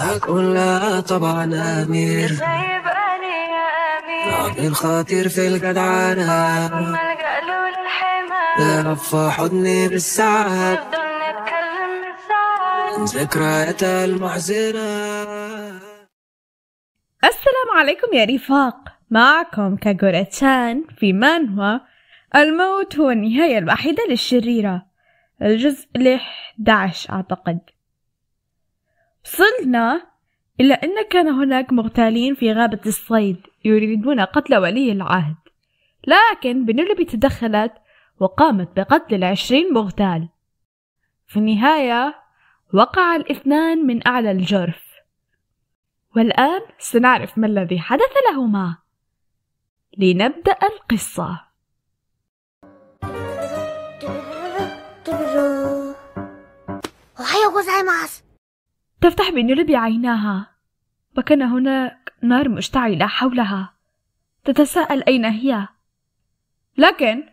هتقول لها طبعا أمير سايباني يا أمير الخاطر في الجدعانة ملجأ له يا رب حضني بالسعادة نفضل نتكلم ذكرياتها المحزنة السلام عليكم يا رفاق معكم كاغوراتشان في مانوا الموت هو النهاية الوحيدة للشريرة الجزء 11 أعتقد وصلنا إلى أن كان هناك مغتالين في غابة الصيد يريدون قتل ولي العهد لكن بنلبي تدخلت وقامت بقتل العشرين مغتال في النهاية وقع الاثنان من أعلى الجرف والآن سنعرف ما الذي حدث لهما لنبدأ القصة تفتح بنرب عيناها وكان هناك نار مشتعلة حولها تتساءل أين هي لكن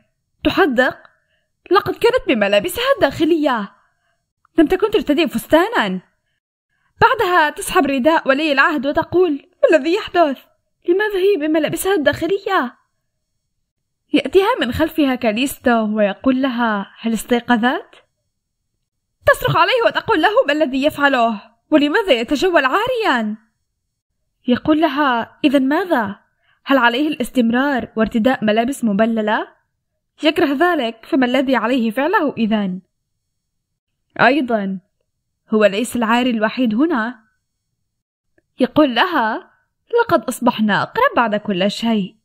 تحدق لقد كانت بملابسها الداخلية لم تكن ترتدي فستانا بعدها تسحب رداء ولي العهد وتقول ما الذي يحدث لماذا هي بملابسها الداخلية يأتيها من خلفها كاليستو ويقول لها هل استيقظت؟ تصرخ عليه وتقول له ما الذي يفعله ولماذا يتجول عاريا يقول لها اذا ماذا هل عليه الاستمرار وارتداء ملابس مبلله يكره ذلك فما الذي عليه فعله اذا ايضا هو ليس العاري الوحيد هنا يقول لها لقد اصبحنا اقرب بعد كل شيء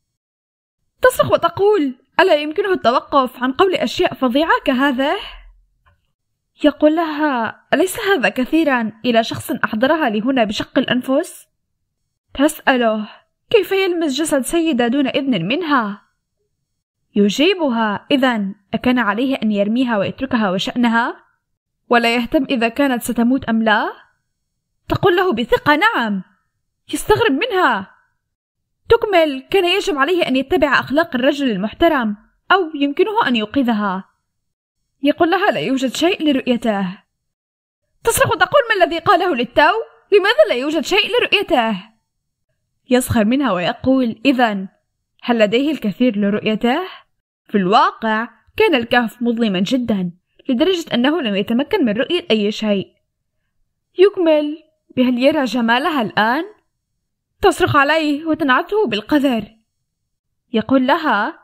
تصرخ وتقول الا يمكنه التوقف عن قول اشياء فظيعه كهذه يقول لها أليس هذا كثيرا إلى شخص أحضرها لهنا بشق الأنفس؟ تسأله كيف يلمس جسد سيدة دون إذن منها؟ يجيبها إذا أكان عليه أن يرميها ويتركها وشأنها؟ ولا يهتم إذا كانت ستموت أم لا؟ تقول له بثقة نعم يستغرب منها تكمل كان يجب عليه أن يتبع أخلاق الرجل المحترم أو يمكنه أن يوقظها يقول لها لا يوجد شيء لرؤيته تصرخ تقول ما الذي قاله للتو لماذا لا يوجد شيء لرؤيته يسخر منها ويقول اذا هل لديه الكثير لرؤيته في الواقع كان الكهف مظلما جدا لدرجة أنه لم يتمكن من رؤية أي شيء يكمل بهل يرى جمالها الآن؟ تصرخ عليه وتنعته بالقذر يقول لها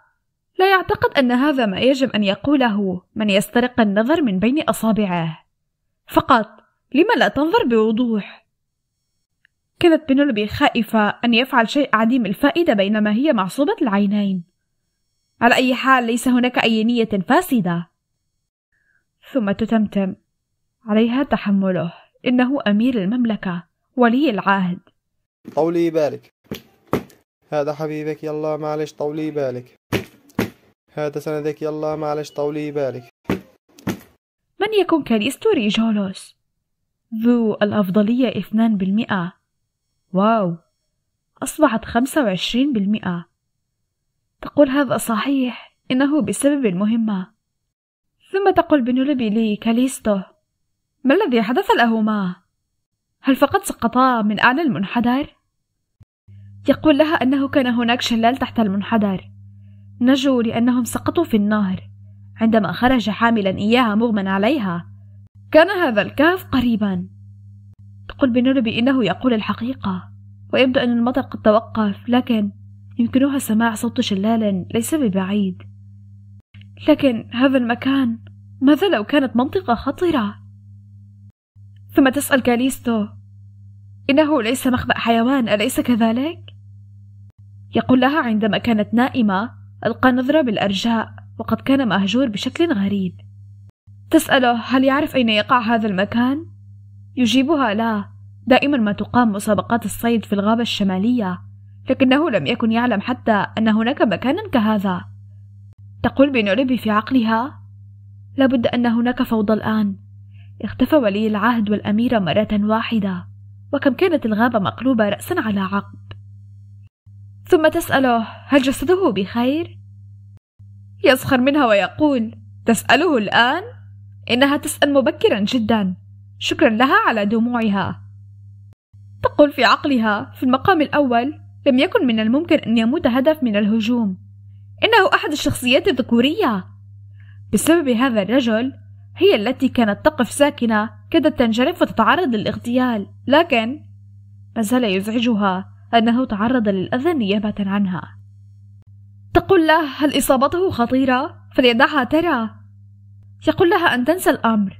لا يعتقد أن هذا ما يجب أن يقوله من يسترق النظر من بين أصابعه فقط لما لا تنظر بوضوح كانت بنلبي خائفة أن يفعل شيء عديم الفائدة بينما هي معصوبة العينين على أي حال ليس هناك أي نية فاسدة ثم تتمتم عليها تحمله إنه أمير المملكة ولي العهد طولي بالك هذا حبيبك يلا معلش طولي بالك هذا سندك يلا معلش طولي بالك من يكون كاليستوري جولوس؟ ذو الأفضلية 2% واو أصبحت 25% تقول هذا صحيح إنه بسبب المهمة ثم تقول بنولبي لي كاليستو ما الذي حدث لهما؟ هل فقد سقطا من أعلى المنحدر؟ يقول لها أنه كان هناك شلال تحت المنحدر نجوا لأنهم سقطوا في النهر عندما خرج حاملا إياها مغمى عليها كان هذا الكهف قريبا تقول بنلوبي إنه يقول الحقيقة ويبدو أن المطر قد توقف لكن يمكنها سماع صوت شلال ليس ببعيد لكن هذا المكان ماذا لو كانت منطقة خطرة؟ ثم تسأل كاليستو إنه ليس مخبأ حيوان أليس كذلك؟ يقول لها عندما كانت نائمة ألقى نظرة بالأرجاء وقد كان مهجور بشكل غريب تسأله هل يعرف أين يقع هذا المكان؟ يجيبها لا دائما ما تقام مسابقات الصيد في الغابة الشمالية لكنه لم يكن يعلم حتى أن هناك مكانا كهذا تقول بنولبي في عقلها لابد أن هناك فوضى الآن اختفى ولي العهد والأميرة مرة واحدة وكم كانت الغابة مقلوبة رأسا على عقب ثم تسأله هل جسده بخير؟ يسخر منها ويقول تسأله الآن؟ إنها تسأل مبكرا جدا شكرا لها على دموعها تقول في عقلها في المقام الأول لم يكن من الممكن أن يموت هدف من الهجوم إنه أحد الشخصيات الذكورية بسبب هذا الرجل هي التي كانت تقف ساكنة كادت تنجرف وتتعرض للاغتيال لكن ما زال يزعجها أنه تعرض للأذى نيابة عنها تقول له هل إصابته خطيرة؟ فليدعها ترى يقول لها أن تنسى الأمر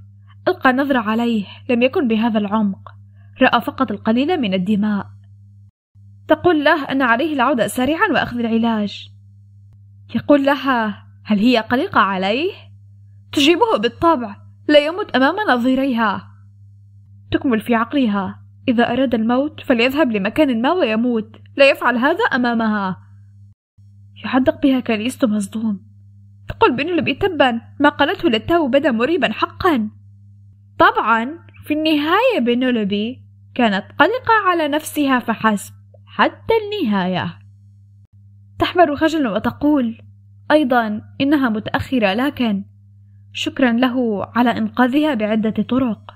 ألقى نظرة عليه لم يكن بهذا العمق رأى فقط القليل من الدماء تقول له أن عليه العودة سريعا وأخذ العلاج يقول لها هل هي قلقة عليه؟ تجيبه بالطبع لا يمت أمام نظيريها تكمل في عقلها إذا أراد الموت فليذهب لمكان ما ويموت لا يفعل هذا أمامها يحدق بها كاليستو مصدوم تقول بنلبي تبا ما قالته للتو بدا مريبا حقا طبعا في النهاية بنولبي كانت قلقة على نفسها فحسب حتى النهاية تحمر خجلا وتقول أيضا إنها متأخرة لكن شكرا له على إنقاذها بعدة طرق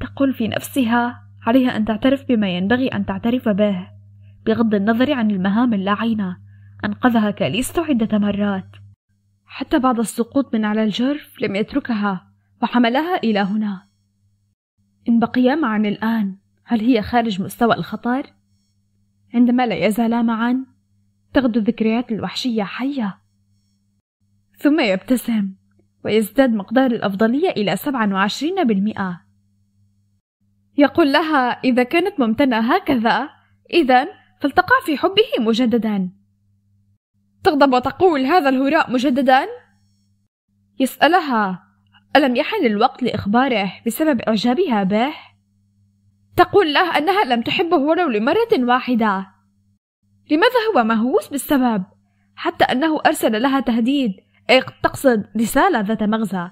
تقول في نفسها عليها أن تعترف بما ينبغي أن تعترف به بغض النظر عن المهام اللعينة أنقذها كاليستو عدة مرات حتى بعد السقوط من على الجرف لم يتركها وحملها إلى هنا إن بقيا معا الآن هل هي خارج مستوى الخطر؟ عندما لا يزالا معا تغدو الذكريات الوحشية حية ثم يبتسم ويزداد مقدار الأفضلية إلى 27% يقول لها إذا كانت ممتنة هكذا إذا فلتقع في حبه مجددا تغضب وتقول هذا الهراء مجددا يسألها ألم يحن الوقت لإخباره بسبب إعجابها به؟ تقول له أنها لم تحبه ولو لمرة واحدة لماذا هو مهووس بالسبب؟ حتى أنه أرسل لها تهديد إيه، تقصد رسالة ذات مغزى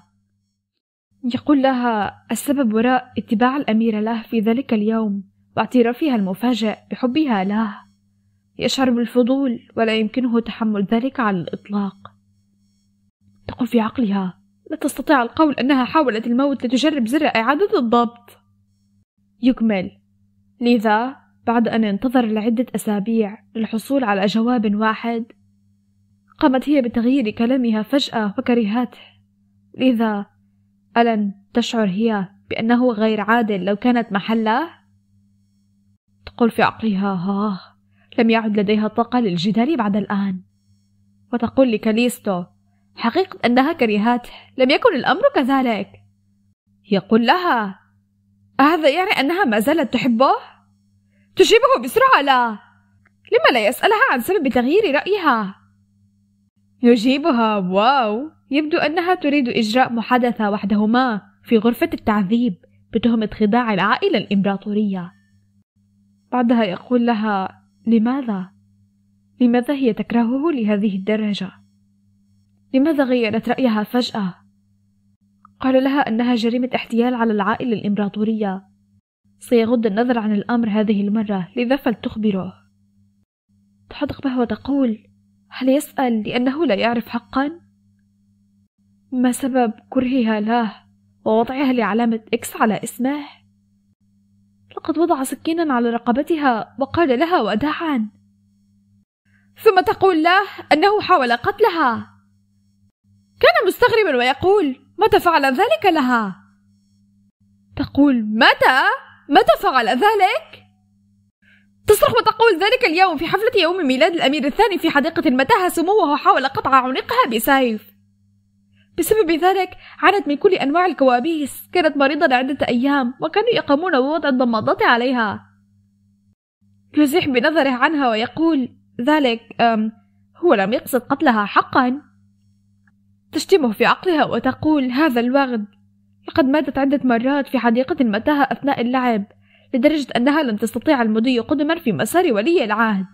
يقول لها السبب وراء اتباع الأميرة له في ذلك اليوم واعترافها المفاجئ بحبها له يشعر بالفضول ولا يمكنه تحمل ذلك على الإطلاق تقول في عقلها لا تستطيع القول أنها حاولت الموت لتجرب زر إعادة الضبط يكمل لذا بعد أن انتظر لعدة أسابيع للحصول على جواب واحد قامت هي بتغيير كلامها فجأة وكرهته لذا ألن تشعر هي بأنه غير عادل لو كانت محله؟ تقول في عقلها ها آه، لم يعد لديها طاقة للجدال بعد الآن وتقول لكاليستو حقيقة أنها كرهته لم يكن الأمر كذلك يقول لها أهذا يعني أنها ما زالت تحبه؟ تجيبه بسرعة لا لما لا يسألها عن سبب تغيير رأيها؟ يجيبها واو يبدو أنها تريد إجراء محادثة وحدهما في غرفة التعذيب بتهمة خداع العائلة الإمبراطورية بعدها يقول لها لماذا؟ لماذا هي تكرهه لهذه الدرجة؟ لماذا غيرت رأيها فجأة؟ قال لها أنها جريمة احتيال على العائلة الإمبراطورية سيغض النظر عن الأمر هذه المرة لذا فلتخبره تحدق به وتقول هل يسأل لأنه لا يعرف حقا؟ ما سبب كرهها له ووضعها لعلامة إكس على اسمه؟ لقد وضع سكينا على رقبتها وقال لها وداعا ثم تقول له أنه حاول قتلها كان مستغربا ويقول متى فعل ذلك لها تقول متى متى فعل ذلك تصرخ وتقول ذلك اليوم في حفلة يوم ميلاد الأمير الثاني في حديقة المتاهة سموه وحاول قطع عنقها بسيف بسبب ذلك عانت من كل أنواع الكوابيس كانت مريضة لعدة أيام وكانوا يقامون بوضع الضمادات عليها يزيح بنظره عنها ويقول ذلك هو لم يقصد قتلها حقا تشتمه في عقلها وتقول هذا الوغد لقد ماتت عدة مرات في حديقة متاهة أثناء اللعب لدرجة أنها لم تستطيع المضي قدما في مسار ولي العهد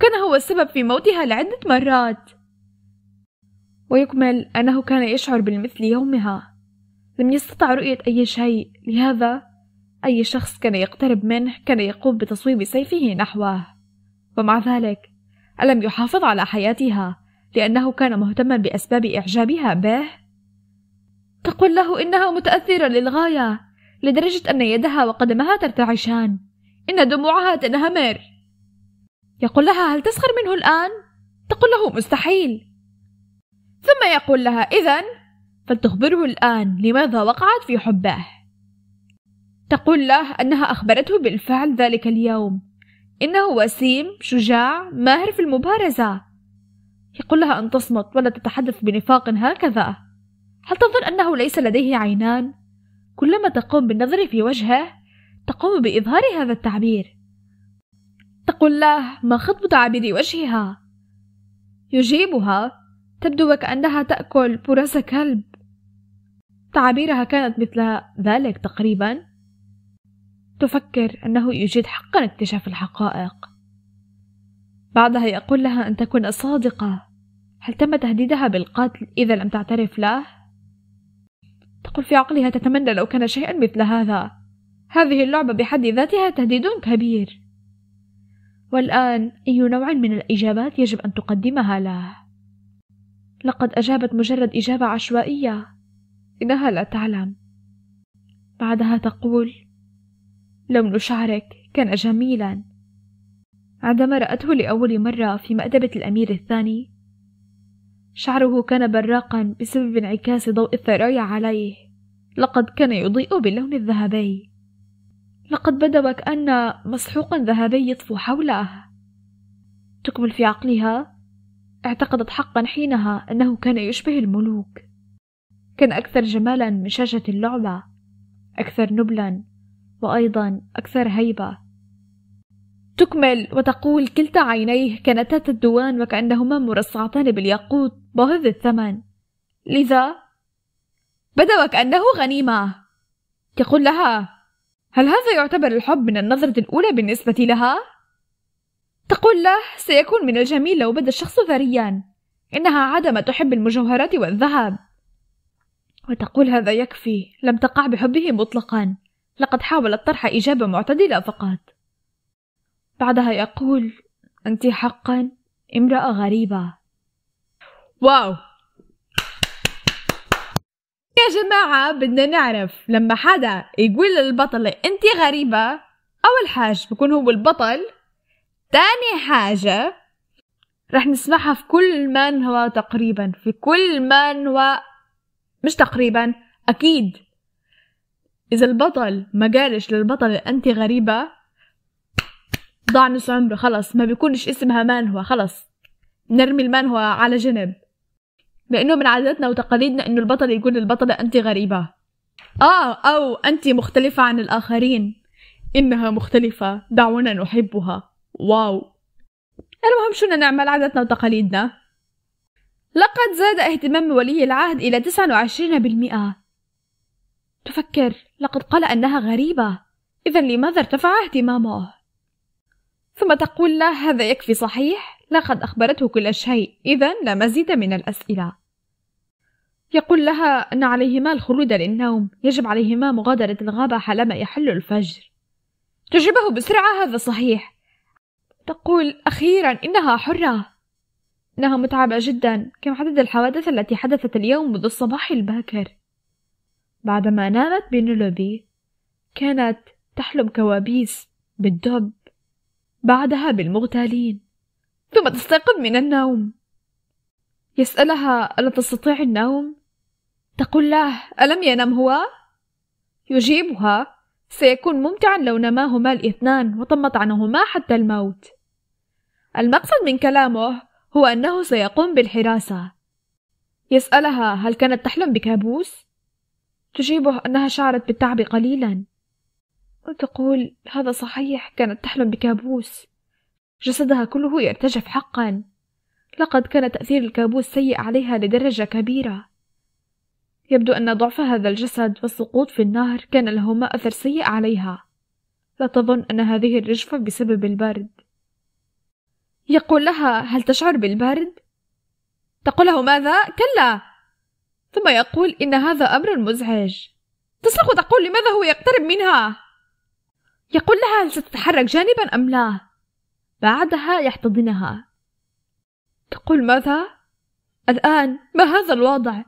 كان هو السبب في موتها لعدة مرات ويكمل أنه كان يشعر بالمثل يومها لم يستطع رؤية أي شيء لهذا أي شخص كان يقترب منه كان يقوم بتصويب سيفه نحوه ومع ذلك ألم يحافظ على حياتها لأنه كان مهتما بأسباب إعجابها به؟ تقول له إنها متأثرة للغاية لدرجة أن يدها وقدمها ترتعشان إن دموعها تنهمر يقول لها هل تسخر منه الآن؟ تقول له مستحيل ثم يقول لها إذا فلتخبره الآن لماذا وقعت في حبه تقول له أنها أخبرته بالفعل ذلك اليوم إنه وسيم شجاع ماهر في المبارزة يقول لها أن تصمت ولا تتحدث بنفاق هكذا هل تظن أنه ليس لديه عينان؟ كلما تقوم بالنظر في وجهه تقوم بإظهار هذا التعبير تقول له ما خطب تعابير وجهها يجيبها تبدو وكأنها تأكل برص كلب تعابيرها كانت مثل ذلك تقريبا تفكر أنه يجيد حقا اكتشاف الحقائق بعدها يقول لها أن تكون صادقة هل تم تهديدها بالقتل إذا لم تعترف له؟ تقول في عقلها تتمنى لو كان شيئا مثل هذا هذه اللعبة بحد ذاتها تهديد كبير والآن أي نوع من الإجابات يجب أن تقدمها له؟ لقد أجابت مجرد إجابة عشوائية إنها لا تعلم بعدها تقول لون شعرك كان جميلا عندما رأته لأول مرة في مأدبة الأمير الثاني شعره كان براقا بسبب انعكاس ضوء الثرايا عليه لقد كان يضيء باللون الذهبي لقد بدا وكأن مسحوقا ذهبي يطفو حوله تكمل في عقلها اعتقدت حقا حينها أنه كان يشبه الملوك كان أكثر جمالا من شاشة اللعبة أكثر نبلا وأيضا أكثر هيبة تكمل وتقول كلتا عينيه كانتا تدوان وكأنهما مرصعتان بالياقوت باهظ الثمن لذا بدا وكأنه غنيمة يقول لها هل هذا يعتبر الحب من النظرة الأولى بالنسبة لها؟ تقول له سيكون من الجميل لو بدا الشخص ثريا إنها عادة تحب المجوهرات والذهب وتقول هذا يكفي لم تقع بحبه مطلقا لقد حاولت طرح إجابة معتدلة فقط بعدها يقول أنت حقا امرأة غريبة واو يا جماعة بدنا نعرف لما حدا يقول للبطلة أنت غريبة أول حاجة بكون هو البطل تاني حاجة رح نسمعها في كل من هو تقريبا في كل من هو مش تقريبا أكيد إذا البطل ما قالش للبطل أنت غريبة ضاع نص عمره خلص ما بيكونش اسمها مان هو خلص نرمي المان هو على جنب لأنه من عاداتنا وتقاليدنا إنه البطل يقول للبطلة أنت غريبة آه أو أنت مختلفة عن الآخرين إنها مختلفة دعونا نحبها واو المهم شو نعمل عاداتنا وتقاليدنا لقد زاد اهتمام ولي العهد إلى 29% تفكر لقد قال أنها غريبة إذا لماذا ارتفع اهتمامه؟ ثم تقول له هذا يكفي صحيح لقد أخبرته كل شيء إذا لا مزيد من الأسئلة يقول لها أن عليهما الخلود للنوم يجب عليهما مغادرة الغابة حالما يحل الفجر تجيبه بسرعة هذا صحيح تقول أخيرا إنها حرة إنها متعبة جدا كم عدد الحوادث التي حدثت اليوم منذ الصباح الباكر بعدما نامت بينولوبي كانت تحلم كوابيس بالدب بعدها بالمغتالين ثم تستيقظ من النوم يسألها ألا تستطيع النوم؟ تقول له ألم ينم هو؟ يجيبها سيكون ممتعا لو نماهما الاثنان وطمت عنهما حتى الموت المقصد من كلامه هو أنه سيقوم بالحراسة يسألها هل كانت تحلم بكابوس؟ تجيبه أنها شعرت بالتعب قليلا وتقول هذا صحيح كانت تحلم بكابوس جسدها كله يرتجف حقا لقد كان تأثير الكابوس سيء عليها لدرجة كبيرة يبدو أن ضعف هذا الجسد والسقوط في النهر كان لهما أثر سيء عليها لا تظن أن هذه الرجفة بسبب البرد يقول لها هل تشعر بالبرد تقول له ماذا كلا ثم يقول ان هذا امر مزعج تصرخ وتقول لماذا هو يقترب منها يقول لها هل ستتحرك جانبا ام لا بعدها يحتضنها تقول ماذا الان ما هذا الوضع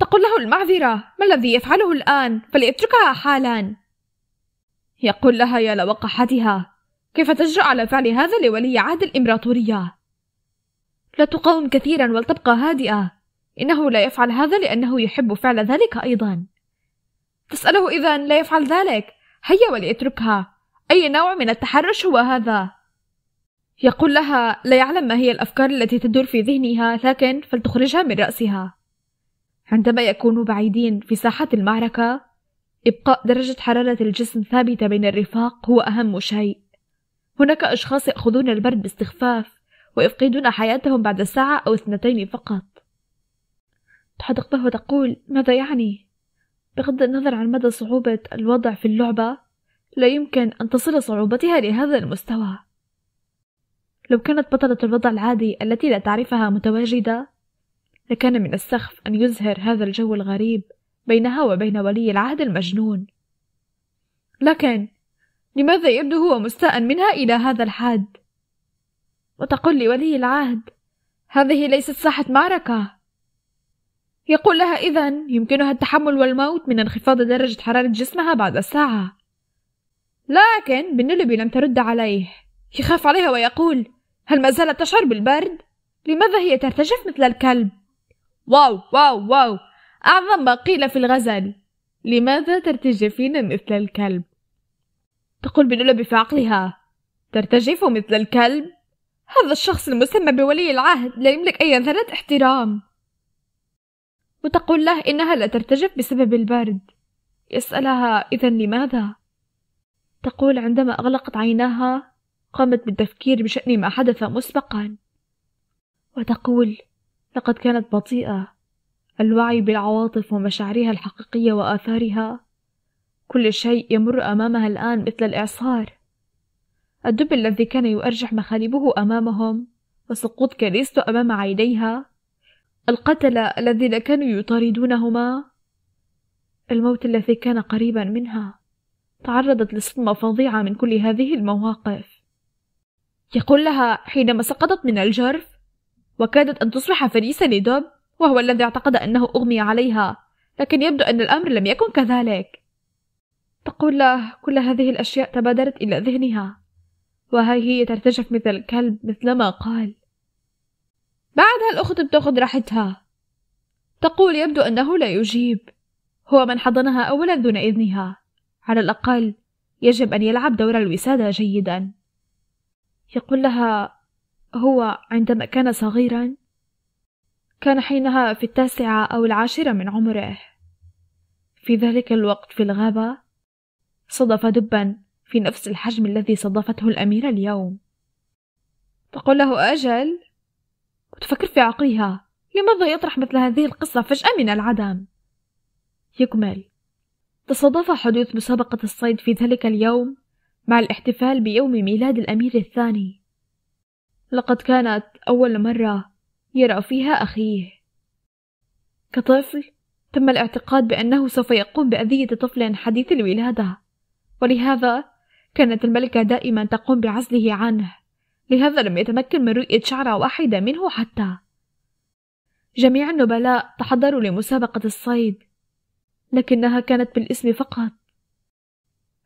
تقول له المعذره ما الذي يفعله الان فليتركها حالا يقول لها يا لوقحتها كيف تجرأ على فعل هذا لولي عهد الإمبراطورية؟ لا تقاوم كثيرا ولتبقى هادئة إنه لا يفعل هذا لأنه يحب فعل ذلك أيضا تسأله إذا لا يفعل ذلك هيا وليتركها أي نوع من التحرش هو هذا؟ يقول لها لا يعلم ما هي الأفكار التي تدور في ذهنها لكن فلتخرجها من رأسها عندما يكونوا بعيدين في ساحة المعركة إبقاء درجة حرارة الجسم ثابتة بين الرفاق هو أهم شيء هناك أشخاص يأخذون البرد باستخفاف ويفقدون حياتهم بعد ساعة أو اثنتين فقط تحدق به وتقول ماذا يعني؟ بغض النظر عن مدى صعوبة الوضع في اللعبة لا يمكن أن تصل صعوبتها لهذا المستوى لو كانت بطلة الوضع العادي التي لا تعرفها متواجدة لكان من السخف أن يزهر هذا الجو الغريب بينها وبين ولي العهد المجنون لكن لماذا يبدو هو مستاء منها إلى هذا الحد؟ وتقول لولي العهد هذه ليست ساحة معركة يقول لها إذا يمكنها التحمل والموت من انخفاض درجة حرارة جسمها بعد ساعة لكن بنلبي لم ترد عليه يخاف عليها ويقول هل ما زالت تشعر بالبرد؟ لماذا هي ترتجف مثل الكلب؟ واو واو واو أعظم ما قيل في الغزل لماذا ترتجفين مثل الكلب؟ تقول بلولب في عقلها ترتجف مثل الكلب هذا الشخص المسمى بولي العهد لا يملك أي ذرة احترام وتقول له إنها لا ترتجف بسبب البرد يسألها إذا لماذا؟ تقول عندما أغلقت عيناها قامت بالتفكير بشأن ما حدث مسبقا وتقول لقد كانت بطيئة الوعي بالعواطف ومشاعرها الحقيقية وآثارها كل شيء يمر أمامها الآن مثل الإعصار الدب الذي كان يؤرجح مخالبه أمامهم وسقوط كاليستو أمام عينيها القتلة الذين كانوا يطاردونهما الموت الذي كان قريبا منها تعرضت لصدمة فظيعة من كل هذه المواقف يقول لها حينما سقطت من الجرف وكادت أن تصبح فريسة لدب وهو الذي اعتقد أنه أغمي عليها لكن يبدو أن الأمر لم يكن كذلك تقول له كل هذه الأشياء تبادرت إلى ذهنها وها هي ترتجف مثل الكلب مثلما قال بعدها الأخت بتأخذ راحتها تقول يبدو أنه لا يجيب هو من حضنها أولا دون إذنها على الأقل يجب أن يلعب دور الوسادة جيدا يقول لها هو عندما كان صغيرا كان حينها في التاسعة أو العاشرة من عمره في ذلك الوقت في الغابة صدف دبا في نفس الحجم الذي صدفته الأميرة اليوم تقول له أجل وتفكر في عقلها لماذا يطرح مثل هذه القصة فجأة من العدم يكمل تصادف حدوث مسابقة الصيد في ذلك اليوم مع الاحتفال بيوم ميلاد الأمير الثاني لقد كانت أول مرة يرى فيها أخيه كطفل تم الاعتقاد بأنه سوف يقوم بأذية طفل حديث الولادة ولهذا كانت الملكة دائما تقوم بعزله عنه لهذا لم يتمكن من رؤية شعرة واحدة منه حتى جميع النبلاء تحضروا لمسابقة الصيد لكنها كانت بالاسم فقط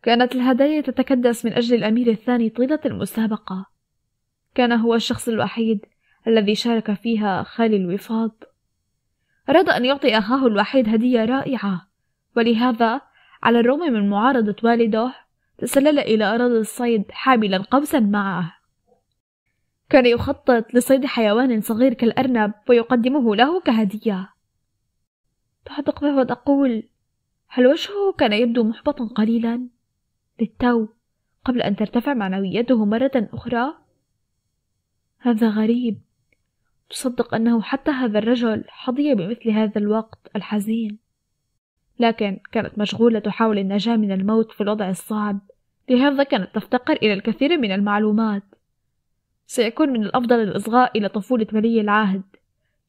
كانت الهدايا تتكدس من أجل الأمير الثاني طيلة المسابقة كان هو الشخص الوحيد الذي شارك فيها خالي الوفاض أراد أن يعطي أخاه الوحيد هدية رائعة ولهذا على الرغم من معارضة والده تسلل إلى أراضي الصيد حاملا قوسا معه كان يخطط لصيد حيوان صغير كالأرنب ويقدمه له كهدية تحدق به أقول هل وجهه كان يبدو محبطا قليلا للتو قبل أن ترتفع معنويته مرة أخرى هذا غريب تصدق أنه حتى هذا الرجل حظي بمثل هذا الوقت الحزين لكن كانت مشغولة تحاول النجاة من الموت في الوضع الصعب لهذا كانت تفتقر إلى الكثير من المعلومات سيكون من الأفضل الإصغاء إلى طفولة ولي العهد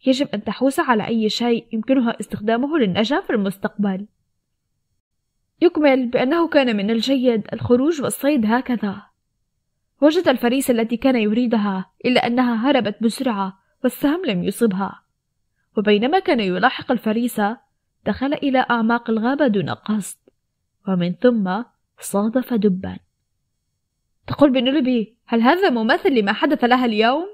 يجب أن تحوس على أي شيء يمكنها استخدامه للنجاة في المستقبل يكمل بأنه كان من الجيد الخروج والصيد هكذا وجد الفريسة التي كان يريدها إلا أنها هربت بسرعة والسهم لم يصبها وبينما كان يلاحق الفريسة دخل إلى أعماق الغابة دون قصد ومن ثم صادف دبا تقول بنلبي هل هذا ممثل لما حدث لها اليوم؟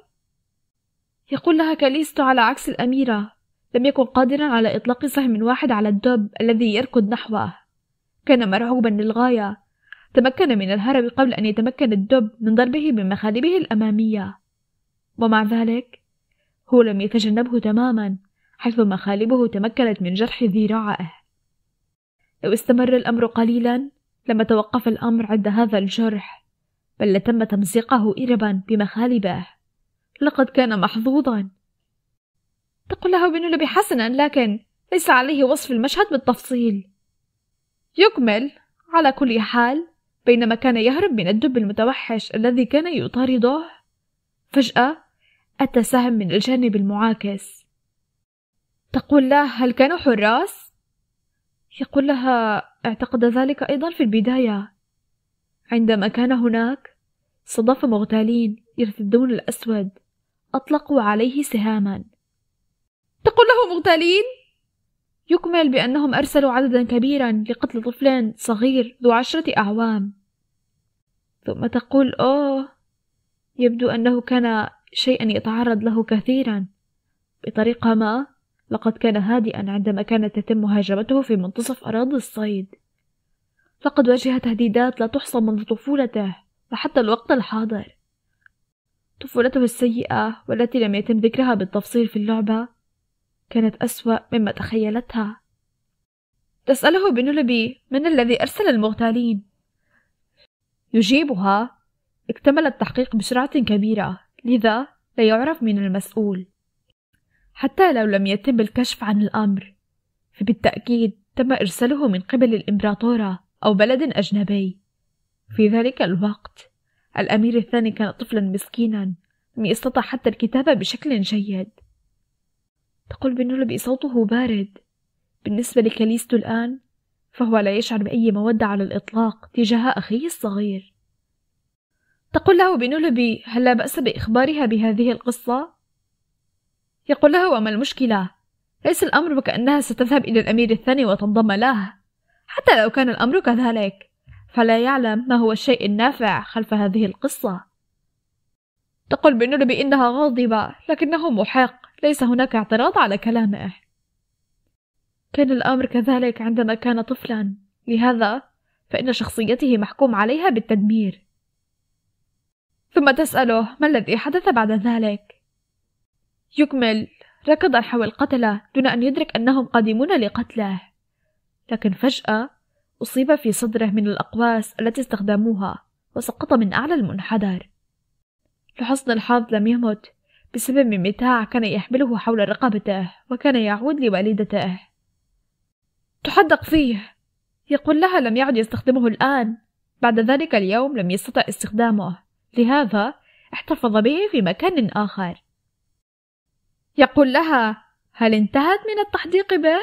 يقول لها كاليستو على عكس الأميرة لم يكن قادرا على إطلاق سهم واحد على الدب الذي يركض نحوه كان مرعوبا للغاية تمكن من الهرب قبل أن يتمكن الدب من ضربه بمخالبه الأمامية ومع ذلك هو لم يتجنبه تماما حيث مخالبه تمكنت من جرح ذراعه لو استمر الأمر قليلا لما توقف الأمر عند هذا الجرح بل لتم تمزيقه إربا بمخالبه لقد كان محظوظا تقول له بأنه لبي حسنا لكن ليس عليه وصف المشهد بالتفصيل يكمل على كل حال بينما كان يهرب من الدب المتوحش الذي كان يطارده فجأة أتى سهم من الجانب المعاكس تقول له هل كانوا حراس؟ يقول لها اعتقد ذلك أيضا في البداية عندما كان هناك صادف مغتالين يرتدون الأسود أطلقوا عليه سهاما تقول له مغتالين؟ يكمل بأنهم أرسلوا عددا كبيرا لقتل طفل صغير ذو عشرة أعوام ثم تقول أوه يبدو أنه كان شيئا يتعرض له كثيرا بطريقة ما لقد كان هادئا عندما كانت تتم مهاجمته في منتصف أراضي الصيد لقد واجه تهديدات لا تحصى منذ طفولته وحتى الوقت الحاضر طفولته السيئة والتي لم يتم ذكرها بالتفصيل في اللعبة كانت أسوأ مما تخيلتها تسأله بنلبي من الذي أرسل المغتالين يجيبها اكتمل التحقيق بسرعة كبيرة لذا لا يعرف من المسؤول حتى لو لم يتم الكشف عن الأمر فبالتأكيد تم إرساله من قبل الإمبراطورة أو بلد أجنبي في ذلك الوقت الأمير الثاني كان طفلا مسكينا لم يستطع حتى الكتابة بشكل جيد تقول بنولا صوته بارد بالنسبة لكاليستو الآن فهو لا يشعر بأي مودة على الإطلاق تجاه أخيه الصغير تقول له بنولبي هل لا بأس بإخبارها بهذه القصة؟ يقول لها وما المشكلة ليس الأمر وكأنها ستذهب إلى الأمير الثاني وتنضم له حتى لو كان الأمر كذلك فلا يعلم ما هو الشيء النافع خلف هذه القصة تقول بالنرب إنها غاضبة لكنه محق ليس هناك اعتراض على كلامه كان الأمر كذلك عندما كان طفلا لهذا فإن شخصيته محكوم عليها بالتدمير ثم تسأله ما الذي حدث بعد ذلك يكمل ركض نحو القتلة دون أن يدرك أنهم قادمون لقتله لكن فجأة أصيب في صدره من الأقواس التي استخدموها وسقط من أعلى المنحدر لحسن الحظ لم يمت بسبب متاع كان يحمله حول رقبته وكان يعود لوالدته تحدق فيه يقول لها لم يعد يستخدمه الآن بعد ذلك اليوم لم يستطع استخدامه لهذا احتفظ به في مكان آخر يقول لها هل انتهت من التحديق به؟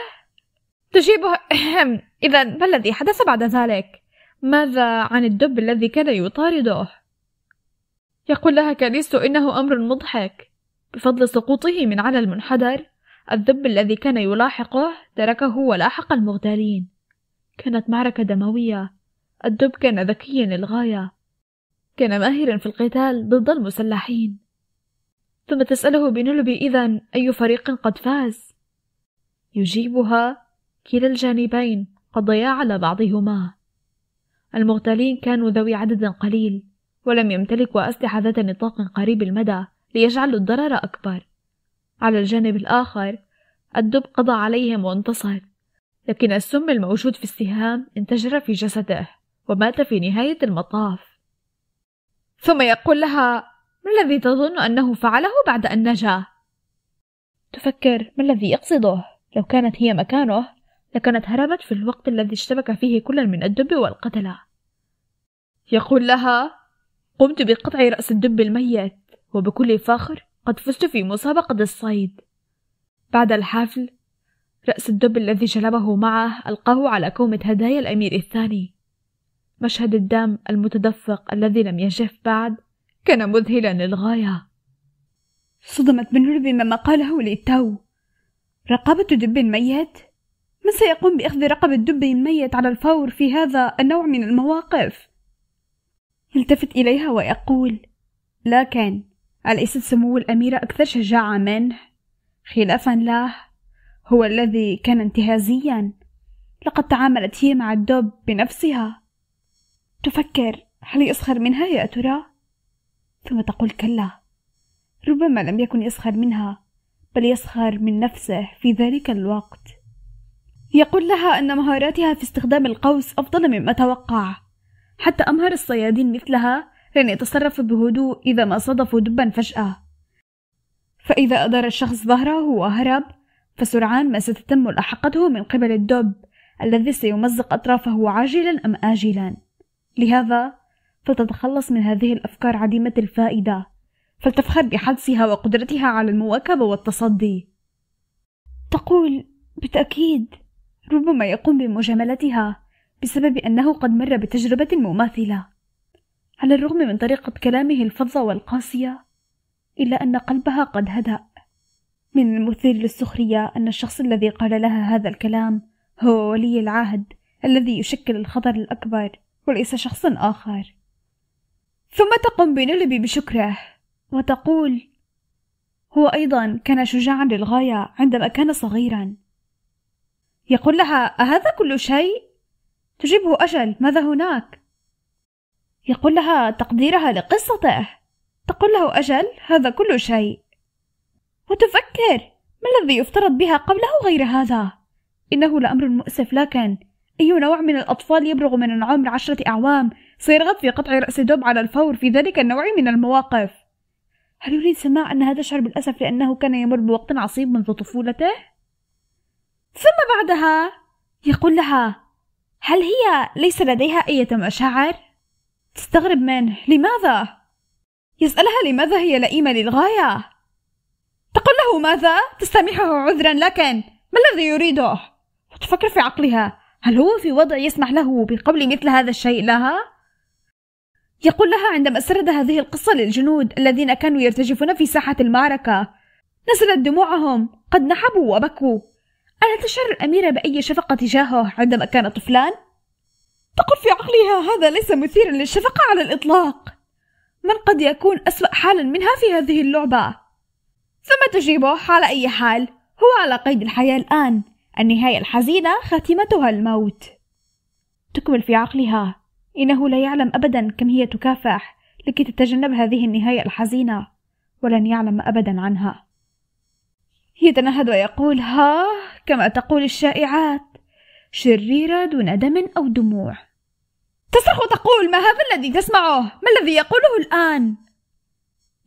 تجيبه أهم إذا ما الذي حدث بعد ذلك؟ ماذا عن الدب الذي كان يطارده؟ يقول لها كاليستو إنه أمر مضحك بفضل سقوطه من على المنحدر الدب الذي كان يلاحقه تركه ولاحق المغتالين كانت معركة دموية الدب كان ذكيا للغاية كان ماهرا في القتال ضد المسلحين ثم تسأله بنلبي إذا أي فريق قد فاز؟ يجيبها كلا الجانبين قضيا على بعضهما المغتالين كانوا ذوي عدد قليل ولم يمتلكوا أسلحة ذات نطاق قريب المدى ليجعلوا الضرر أكبر على الجانب الآخر الدب قضى عليهم وانتصر لكن السم الموجود في السهام انتشر في جسده ومات في نهاية المطاف ثم يقول لها ما الذي تظن أنه فعله بعد أن نجا؟ تفكر ما الذي يقصده؟ لو كانت هي مكانه لكانت هربت في الوقت الذي اشتبك فيه كل من الدب والقتلة يقول لها قمت بقطع رأس الدب الميت وبكل فخر قد فزت في مسابقة الصيد بعد الحفل رأس الدب الذي جلبه معه ألقاه على كومة هدايا الأمير الثاني مشهد الدم المتدفق الذي لم يجف بعد كان مذهلا للغاية صدمت بن ربي مما قاله للتو رقبة دب ميت؟ من سيقوم بأخذ رقبة دب ميت على الفور في هذا النوع من المواقف؟ التفت إليها ويقول لكن أليست سمو الأميرة أكثر شجاعة منه؟ خلافا له هو الذي كان انتهازيا لقد تعاملت هي مع الدب بنفسها تفكر هل يسخر منها يا ترى؟ ثم تقول كلا ربما لم يكن يسخر منها بل يسخر من نفسه في ذلك الوقت يقول لها أن مهاراتها في استخدام القوس أفضل مما توقع حتى أمهر الصيادين مثلها لن يتصرفوا بهدوء إذا ما صادفوا دبا فجأة فإذا أدار الشخص ظهره وهرب فسرعان ما ستتم لحقته من قبل الدب الذي سيمزق أطرافه عاجلا أم آجلا لهذا فلتتخلص من هذه الأفكار عديمة الفائدة فلتفخر بحدسها وقدرتها على المواكبة والتصدي تقول بالتأكيد ربما يقوم بمجاملتها بسبب أنه قد مر بتجربة مماثلة على الرغم من طريقة كلامه الفظة والقاسية إلا أن قلبها قد هدأ من المثير للسخرية أن الشخص الذي قال لها هذا الكلام هو ولي العهد الذي يشكل الخطر الأكبر وليس شخص آخر ثم تقوم بنلبي بشكره وتقول هو أيضا كان شجاعا للغاية عندما كان صغيرا يقول لها أهذا كل شيء؟ تجيبه أجل ماذا هناك؟ يقول لها تقديرها لقصته تقول له أجل هذا كل شيء وتفكر ما الذي يفترض بها قبله غير هذا؟ إنه لأمر مؤسف لكن أي نوع من الأطفال يبلغ من العمر عشرة أعوام سيرغب في قطع رأس دوب على الفور في ذلك النوع من المواقف هل يريد سماع أنها تشعر بالأسف لأنه كان يمر بوقت عصيب منذ طفولته؟ ثم بعدها يقول لها هل هي ليس لديها أية مشاعر؟ تستغرب منه لماذا؟ يسألها لماذا هي لئيمة للغاية؟ تقول له ماذا؟ تسامحه عذرا لكن ما الذي يريده؟ وتفكر في عقلها هل هو في وضع يسمح له بقول مثل هذا الشيء لها؟ يقول لها عندما سرد هذه القصة للجنود الذين كانوا يرتجفون في ساحة المعركة نزلت دموعهم قد نحبوا وبكوا ألا تشعر الأميرة بأي شفقة تجاهه عندما كان طفلان؟ تقول في عقلها هذا ليس مثيرا للشفقة على الإطلاق من قد يكون أسوأ حالا منها في هذه اللعبة؟ ثم تجيبه على أي حال هو على قيد الحياة الآن النهاية الحزينة خاتمتها الموت تكمل في عقلها إنه لا يعلم أبدا كم هي تكافح لكي تتجنب هذه النهاية الحزينة ولن يعلم أبدا عنها يتنهد ويقول ها كما تقول الشائعات شريرة دون دم أو دموع تصرخ وتقول ما هذا الذي تسمعه ما الذي يقوله الآن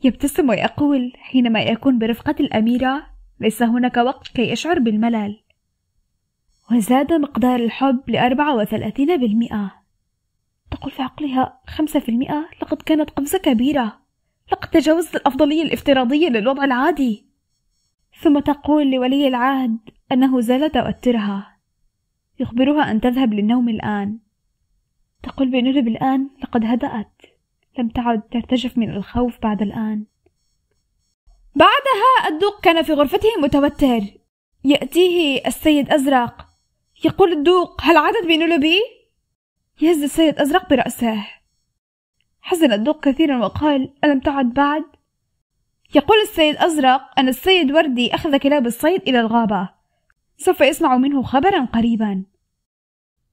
يبتسم ويقول حينما يكون برفقة الأميرة ليس هناك وقت كي يشعر بالملل وزاد مقدار الحب لأربعة وثلاثين بالمئة تقول في عقلها خمسة في المئة لقد كانت قفزة كبيرة لقد تجاوزت الأفضلية الافتراضية للوضع العادي ثم تقول لولي العهد أنه زال توترها يخبرها أن تذهب للنوم الآن تقول بنلب الآن لقد هدأت لم تعد ترتجف من الخوف بعد الآن بعدها الدوق كان في غرفته متوتر يأتيه السيد أزرق يقول الدوق هل عادت بنلبي؟ يهز السيد أزرق برأسه حزن الدوق كثيرا وقال ألم تعد بعد؟ يقول السيد أزرق أن السيد وردي أخذ كلاب الصيد إلى الغابة سوف يسمع منه خبرا قريبا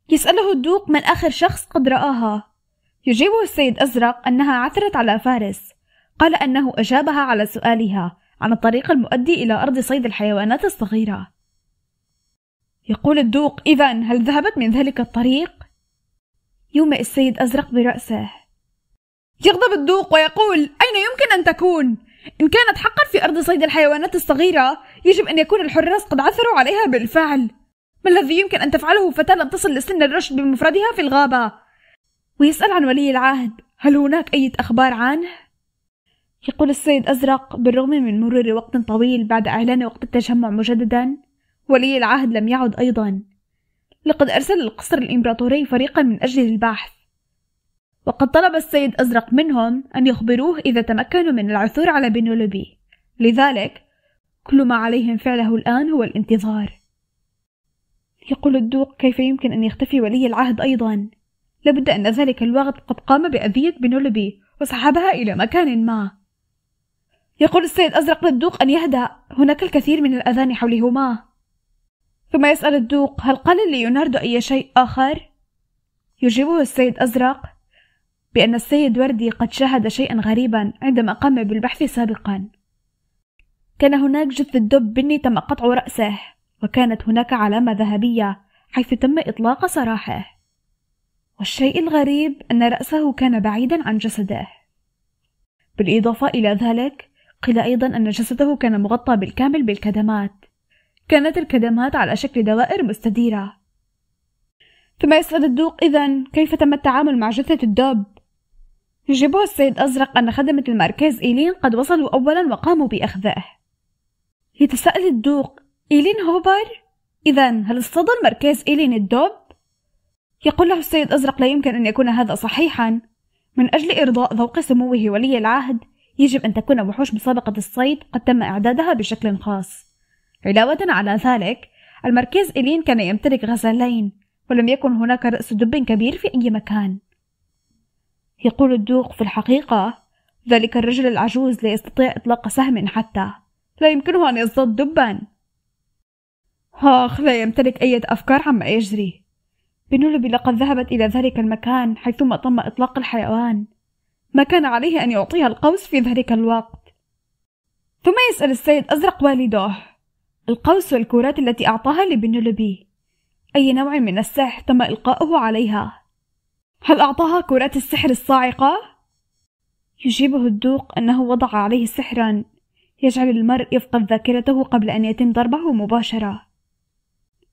يسأله الدوق من آخر شخص قد رآها يجيبه السيد أزرق أنها عثرت على فارس قال أنه أجابها على سؤالها عن الطريق المؤدي إلى أرض صيد الحيوانات الصغيرة يقول الدوق إذا هل ذهبت من ذلك الطريق؟ يومئ السيد أزرق برأسه يغضب الدوق ويقول أين يمكن أن تكون؟ إن كانت حقا في أرض صيد الحيوانات الصغيرة يجب أن يكون الحراس قد عثروا عليها بالفعل ما الذي يمكن أن تفعله فتاة لم تصل لسن الرشد بمفردها في الغابة؟ ويسأل عن ولي العهد هل هناك أي أخبار عنه؟ يقول السيد أزرق بالرغم من مرور وقت طويل بعد إعلان وقت التجمع مجددا ولي العهد لم يعد أيضا لقد أرسل القصر الإمبراطوري فريقا من أجل البحث وقد طلب السيد أزرق منهم أن يخبروه إذا تمكنوا من العثور على بنولوبي لذلك كل ما عليهم فعله الآن هو الانتظار يقول الدوق كيف يمكن أن يختفي ولي العهد أيضا لابد أن ذلك الوغد قد قام بأذية بنولوبي وسحبها إلى مكان ما يقول السيد أزرق للدوق أن يهدأ هناك الكثير من الأذان حولهما ثم يسأل الدوق هل قال ليوناردو أي شيء آخر؟ يجيبه السيد أزرق بأن السيد وردي قد شاهد شيئا غريبا عندما قام بالبحث سابقا كان هناك جثة دب بني تم قطع رأسه وكانت هناك علامة ذهبية حيث تم إطلاق سراحه والشيء الغريب أن رأسه كان بعيدا عن جسده بالإضافة إلى ذلك قيل أيضا أن جسده كان مغطى بالكامل بالكدمات كانت الكدمات على شكل دوائر مستديرة ثم يسأل الدوق إذا كيف تم التعامل مع جثة الدب؟ يجيبه السيد أزرق أن خدمة المركز إيلين قد وصلوا أولا وقاموا بأخذه يتساءل الدوق إيلين هوبر؟ إذا هل اصطاد مركز إيلين الدب؟ يقول له السيد أزرق لا يمكن أن يكون هذا صحيحا من أجل إرضاء ذوق سموه ولي العهد يجب أن تكون وحوش مسابقة الصيد قد تم إعدادها بشكل خاص علاوة على ذلك المركز إلين كان يمتلك غزالين ولم يكن هناك رأس دب كبير في أي مكان يقول الدوق في الحقيقة ذلك الرجل العجوز لا يستطيع إطلاق سهم حتى لا يمكنه أن يصطاد دبا آخ لا يمتلك أي أفكار عما يجري بنولبي لقد ذهبت إلى ذلك المكان حيثما تم إطلاق الحيوان ما كان عليه أن يعطيها القوس في ذلك الوقت ثم يسأل السيد أزرق والده القوس والكرات التي أعطاها لبنلوبي أي نوع من السحر تم إلقاؤه عليها هل أعطاها كرات السحر الصاعقة؟ يجيبه الدوق أنه وضع عليه سحرا يجعل المرء يفقد ذاكرته قبل أن يتم ضربه مباشرة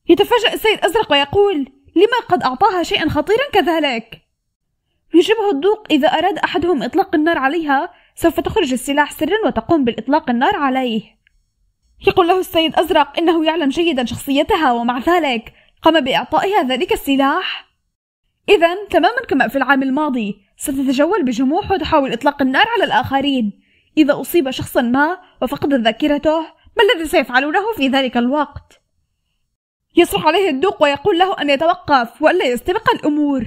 يتفاجأ السيد أزرق ويقول لما قد أعطاها شيئا خطيرا كذلك؟ يجيبه الدوق إذا أراد أحدهم إطلاق النار عليها سوف تخرج السلاح سرا وتقوم بالإطلاق النار عليه يقول له السيد أزرق إنه يعلم جيدا شخصيتها ومع ذلك قام بإعطائها ذلك السلاح إذا تماما كما في العام الماضي ستتجول بجموح وتحاول إطلاق النار على الآخرين إذا أصيب شخصا ما وفقد ذاكرته ما الذي سيفعلونه في ذلك الوقت؟ يصرخ عليه الدوق ويقول له أن يتوقف وألا يستبق الأمور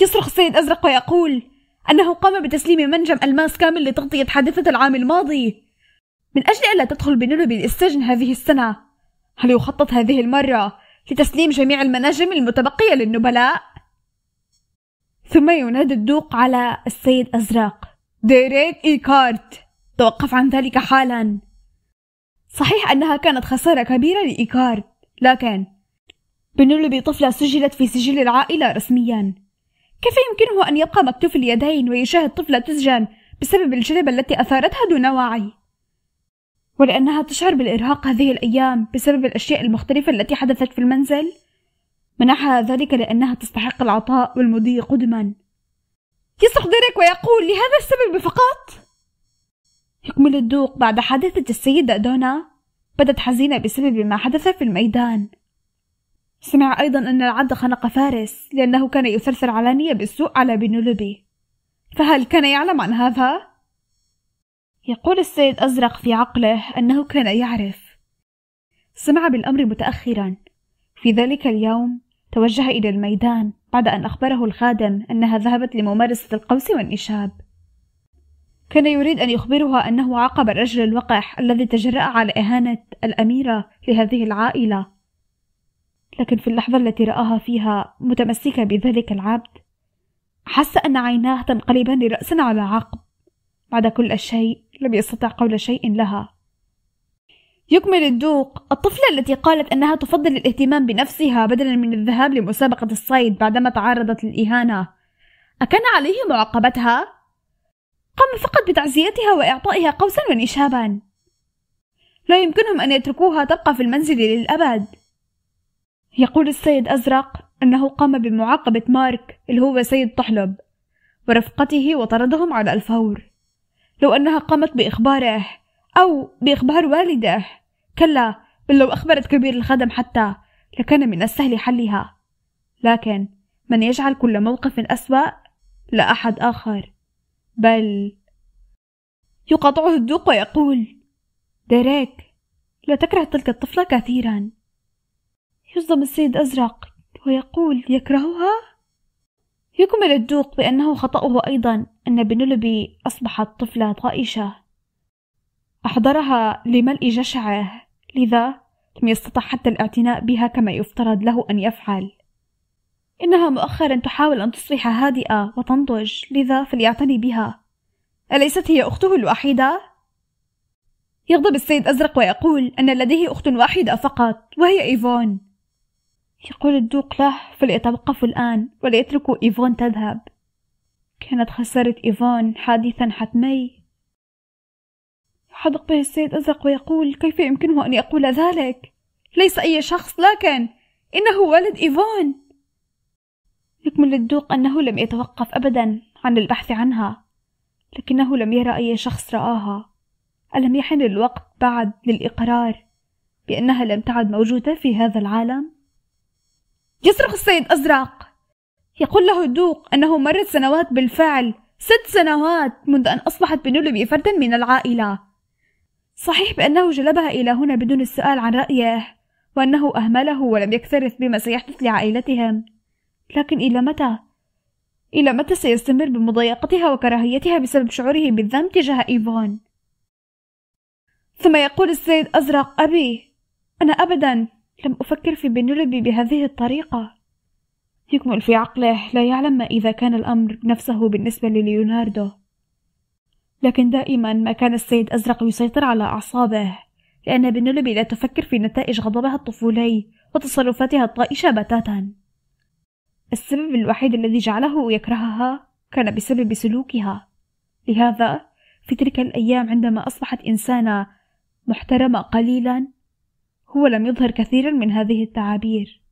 يصرخ السيد أزرق ويقول أنه قام بتسليم منجم ألماس كامل لتغطية حادثة العام الماضي من أجل ألا تدخل بنينوبي للسجن هذه السنة هل يخطط هذه المرة لتسليم جميع المناجم المتبقية للنبلاء؟ ثم ينادي الدوق على السيد أزرق ديريك إيكارت توقف عن ذلك حالا صحيح أنها كانت خسارة كبيرة لإيكارت لكن بنولبي طفلة سجلت في سجل العائلة رسميا كيف يمكنه أن يبقى مكتوف اليدين ويشاهد طفلة تسجن بسبب الجلبة التي أثارتها دون وعي ولأنها تشعر بالإرهاق هذه الأيام بسبب الأشياء المختلفة التي حدثت في المنزل منحها ذلك لأنها تستحق العطاء والمضي قدما يصرخ ديريك ويقول لهذا السبب فقط يكمل الدوق بعد حادثة السيدة دونا بدت حزينة بسبب ما حدث في الميدان سمع أيضا أن العد خنق فارس لأنه كان يثرثر علانية بالسوء على بنولوبي فهل كان يعلم عن هذا؟ يقول السيد أزرق في عقله أنه كان يعرف سمع بالأمر متأخرا في ذلك اليوم توجه إلى الميدان بعد أن أخبره الخادم أنها ذهبت لممارسة القوس والنشاب كان يريد أن يخبرها أنه عاقب الرجل الوقح الذي تجرأ على إهانة الأميرة لهذه العائلة لكن في اللحظة التي رآها فيها متمسكة بذلك العبد حس أن عيناه تنقلبان رأسا على عقب بعد كل شيء لم يستطع قول شيء لها يكمل الدوق الطفلة التي قالت أنها تفضل الاهتمام بنفسها بدلا من الذهاب لمسابقة الصيد بعدما تعرضت للإهانة أكان عليه معاقبتها؟ قام فقط بتعزيتها وإعطائها قوسا ونشابا لا يمكنهم أن يتركوها تبقى في المنزل للأبد يقول السيد أزرق أنه قام بمعاقبة مارك اللي هو سيد طحلب ورفقته وطردهم على الفور لو أنها قامت بإخباره أو بإخبار والده كلا بل لو أخبرت كبير الخدم حتى لكان من السهل حلها لكن من يجعل كل موقف أسوأ لا أحد آخر بل يقاطعه الدوق ويقول ديريك لا تكره تلك الطفلة كثيرا يصدم السيد أزرق ويقول يكرهها يكمل الدوق بأنه خطأه أيضا أن بنلبي أصبحت طفلة طائشة أحضرها لملء جشعه لذا لم يستطع حتى الاعتناء بها كما يفترض له أن يفعل إنها مؤخرا تحاول أن تصبح هادئة وتنضج لذا فليعتني بها أليست هي أخته الوحيدة؟ يغضب السيد أزرق ويقول أن لديه أخت واحدة فقط وهي إيفون يقول الدوق له فليتوقف الآن وليتركوا إيفون تذهب كانت خسارة إيفون حادثا حتمي يحدق به السيد أزرق ويقول كيف يمكنه أن يقول ذلك ليس أي شخص لكن إنه والد إيفون يكمل الدوق أنه لم يتوقف أبدا عن البحث عنها لكنه لم يرى أي شخص رآها ألم يحن الوقت بعد للإقرار بأنها لم تعد موجودة في هذا العالم؟ يصرخ السيد أزرق يقول له دوق أنه مرت سنوات بالفعل ست سنوات منذ أن أصبحت بنولبي فردا من العائلة صحيح بأنه جلبها إلى هنا بدون السؤال عن رأيه وأنه أهمله ولم يكترث بما سيحدث لعائلتهم لكن إلى متى؟ إلى متى سيستمر بمضايقتها وكراهيتها بسبب شعوره بالذنب تجاه إيفون؟ ثم يقول السيد أزرق أبي أنا أبدا لم أفكر في بنلبي بهذه الطريقة يكمل في عقله لا يعلم ما إذا كان الأمر نفسه بالنسبة لليوناردو لكن دائما ما كان السيد أزرق يسيطر على أعصابه لأن بنلبي لا تفكر في نتائج غضبها الطفولي وتصرفاتها الطائشة بتاتا السبب الوحيد الذي جعله يكرهها كان بسبب سلوكها لهذا في تلك الأيام عندما أصبحت إنسانة محترمة قليلا هو لم يظهر كثيرا من هذه التعابير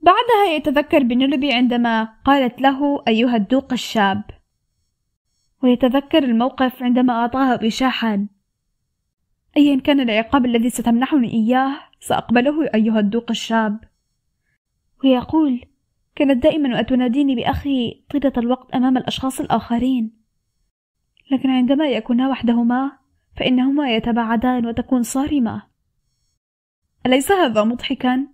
بعدها يتذكر بنلبي عندما قالت له أيها الدوق الشاب ويتذكر الموقف عندما أعطاها بشاحا أيا كان العقاب الذي ستمنحني إياه سأقبله أيها الدوق الشاب ويقول كانت دائما تناديني بأخي طيلة الوقت أمام الأشخاص الآخرين لكن عندما يكونا وحدهما فإنهما يتباعدان وتكون صارمة أليس هذا مضحكا؟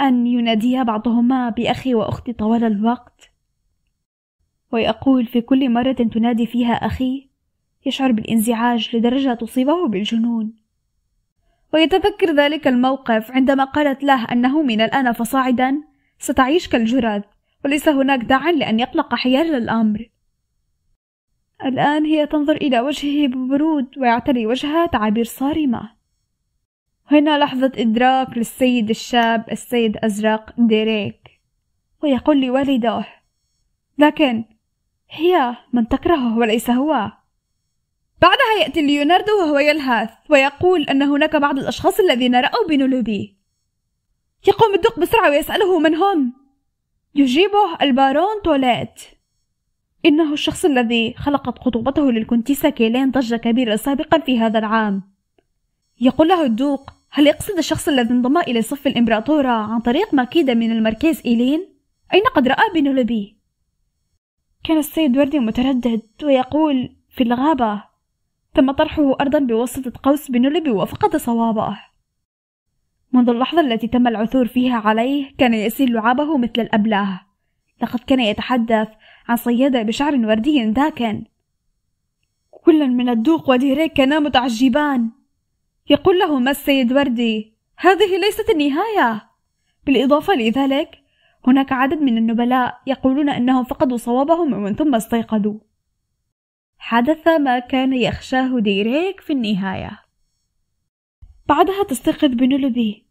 أن يناديا بعضهما بأخي وأختي طوال الوقت ويقول في كل مرة تنادي فيها أخي يشعر بالانزعاج لدرجة تصيبه بالجنون ويتذكر ذلك الموقف عندما قالت له أنه من الآن فصاعدا ستعيش كالجرذ وليس هناك داع لأن يقلق حيال الأمر الآن هي تنظر إلى وجهه ببرود ويعتري وجهها تعابير صارمة هنا لحظة إدراك للسيد الشاب السيد أزرق ديريك ويقول لوالده لكن هي من تكرهه وليس هو بعدها يأتي ليوناردو وهو يلهث ويقول أن هناك بعض الأشخاص الذين رأوا بنولوبي يقوم الدق بسرعة ويسأله من هم يجيبه البارون توليت إنه الشخص الذي خلقت خطوبته للكونتيسة كيلين ضجة كبيرة سابقا في هذا العام يقول له الدوق هل يقصد الشخص الذي انضم إلى صف الإمبراطورة عن طريق مكيدة من المركز إيلين؟ أين قد رأى بنولبي؟ كان السيد وردي متردد ويقول في الغابة تم طرحه أرضا بواسطة قوس بنولبي وفقد صوابه منذ اللحظة التي تم العثور فيها عليه كان يسيل لعابه مثل الأبلاه لقد كان يتحدث عن صيادة بشعر وردي داكن كل من الدوق وديريك كانا متعجبان يقول لهما السيد وردي هذه ليست النهاية بالإضافة لذلك هناك عدد من النبلاء يقولون أنهم فقدوا صوابهم ومن ثم استيقظوا حدث ما كان يخشاه ديريك في النهاية بعدها تستيقظ بنولبي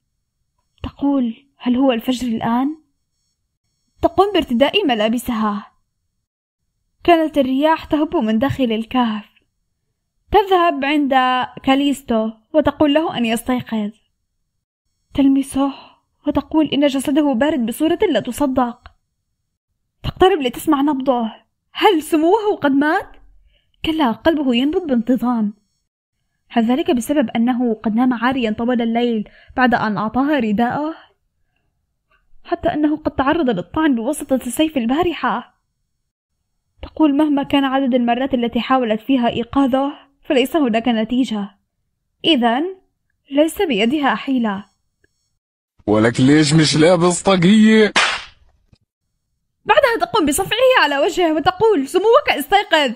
تقول هل هو الفجر الآن؟ تقوم بارتداء ملابسها كانت الرياح تهب من داخل الكهف تذهب عند كاليستو وتقول له أن يستيقظ تلمسه وتقول إن جسده بارد بصورة لا تصدق تقترب لتسمع نبضه هل سموه قد مات؟ كلا قلبه ينبض بانتظام هل ذلك بسبب أنه قد نام عاريا طوال الليل بعد أن أعطاها رداءه؟ حتى أنه قد تعرض للطعن بواسطة السيف البارحة تقول مهما كان عدد المرات التي حاولت فيها إيقاظه فليس هناك نتيجة إذا ليس بيدها حيلة ولك ليش مش لابس طاقية؟ بعدها تقوم بصفعه على وجهه وتقول سموك استيقظ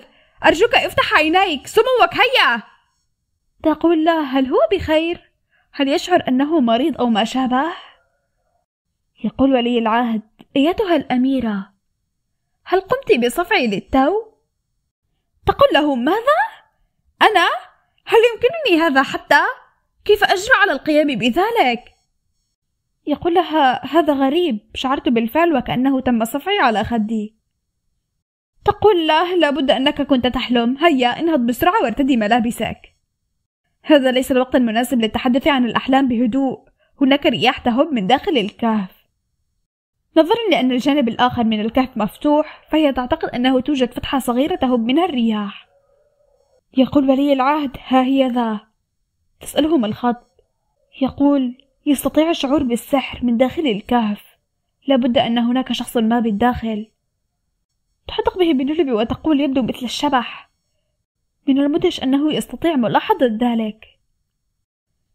أرجوك افتح عينيك سموك هيا تقول له هل هو بخير؟ هل يشعر أنه مريض أو ما شابه؟ يقول ولي العهد أيتها الأميرة هل قمت بصفعي للتو؟ تقول له ماذا؟ أنا؟ هل يمكنني هذا حتى؟ كيف أجرى على القيام بذلك؟ يقول لها هذا غريب شعرت بالفعل وكأنه تم صفعي على خدي تقول له لابد أنك كنت تحلم هيا انهض بسرعة وارتدي ملابسك هذا ليس الوقت المناسب للتحدث عن الأحلام بهدوء هناك رياح تهب من داخل الكهف نظرا لأن الجانب الآخر من الكهف مفتوح فهي تعتقد أنه توجد فتحة صغيرة تهب منها الرياح يقول ولي العهد ها هي ذا تسألهم الخط يقول يستطيع الشعور بالسحر من داخل الكهف لابد أن هناك شخص ما بالداخل تحدق به بالجلب وتقول يبدو مثل الشبح من المدهش أنه يستطيع ملاحظة ذلك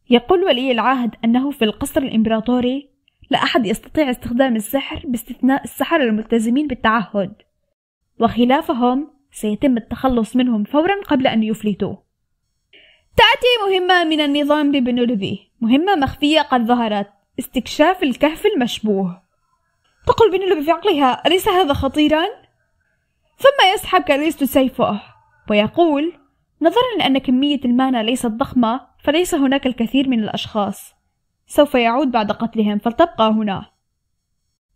يقول ولي العهد أنه في القصر الإمبراطوري لا أحد يستطيع استخدام السحر باستثناء السحر الملتزمين بالتعهد وخلافهم سيتم التخلص منهم فورا قبل أن يفلتوا تأتي مهمة من النظام لبنولفي مهمة مخفية قد ظهرت استكشاف الكهف المشبوه تقول بنولفي في عقلها أليس هذا خطيرا؟ ثم يسحب كاليستو سيفه ويقول نظرا لأن كمية المانا ليست ضخمة فليس هناك الكثير من الأشخاص سوف يعود بعد قتلهم فلتبقى هنا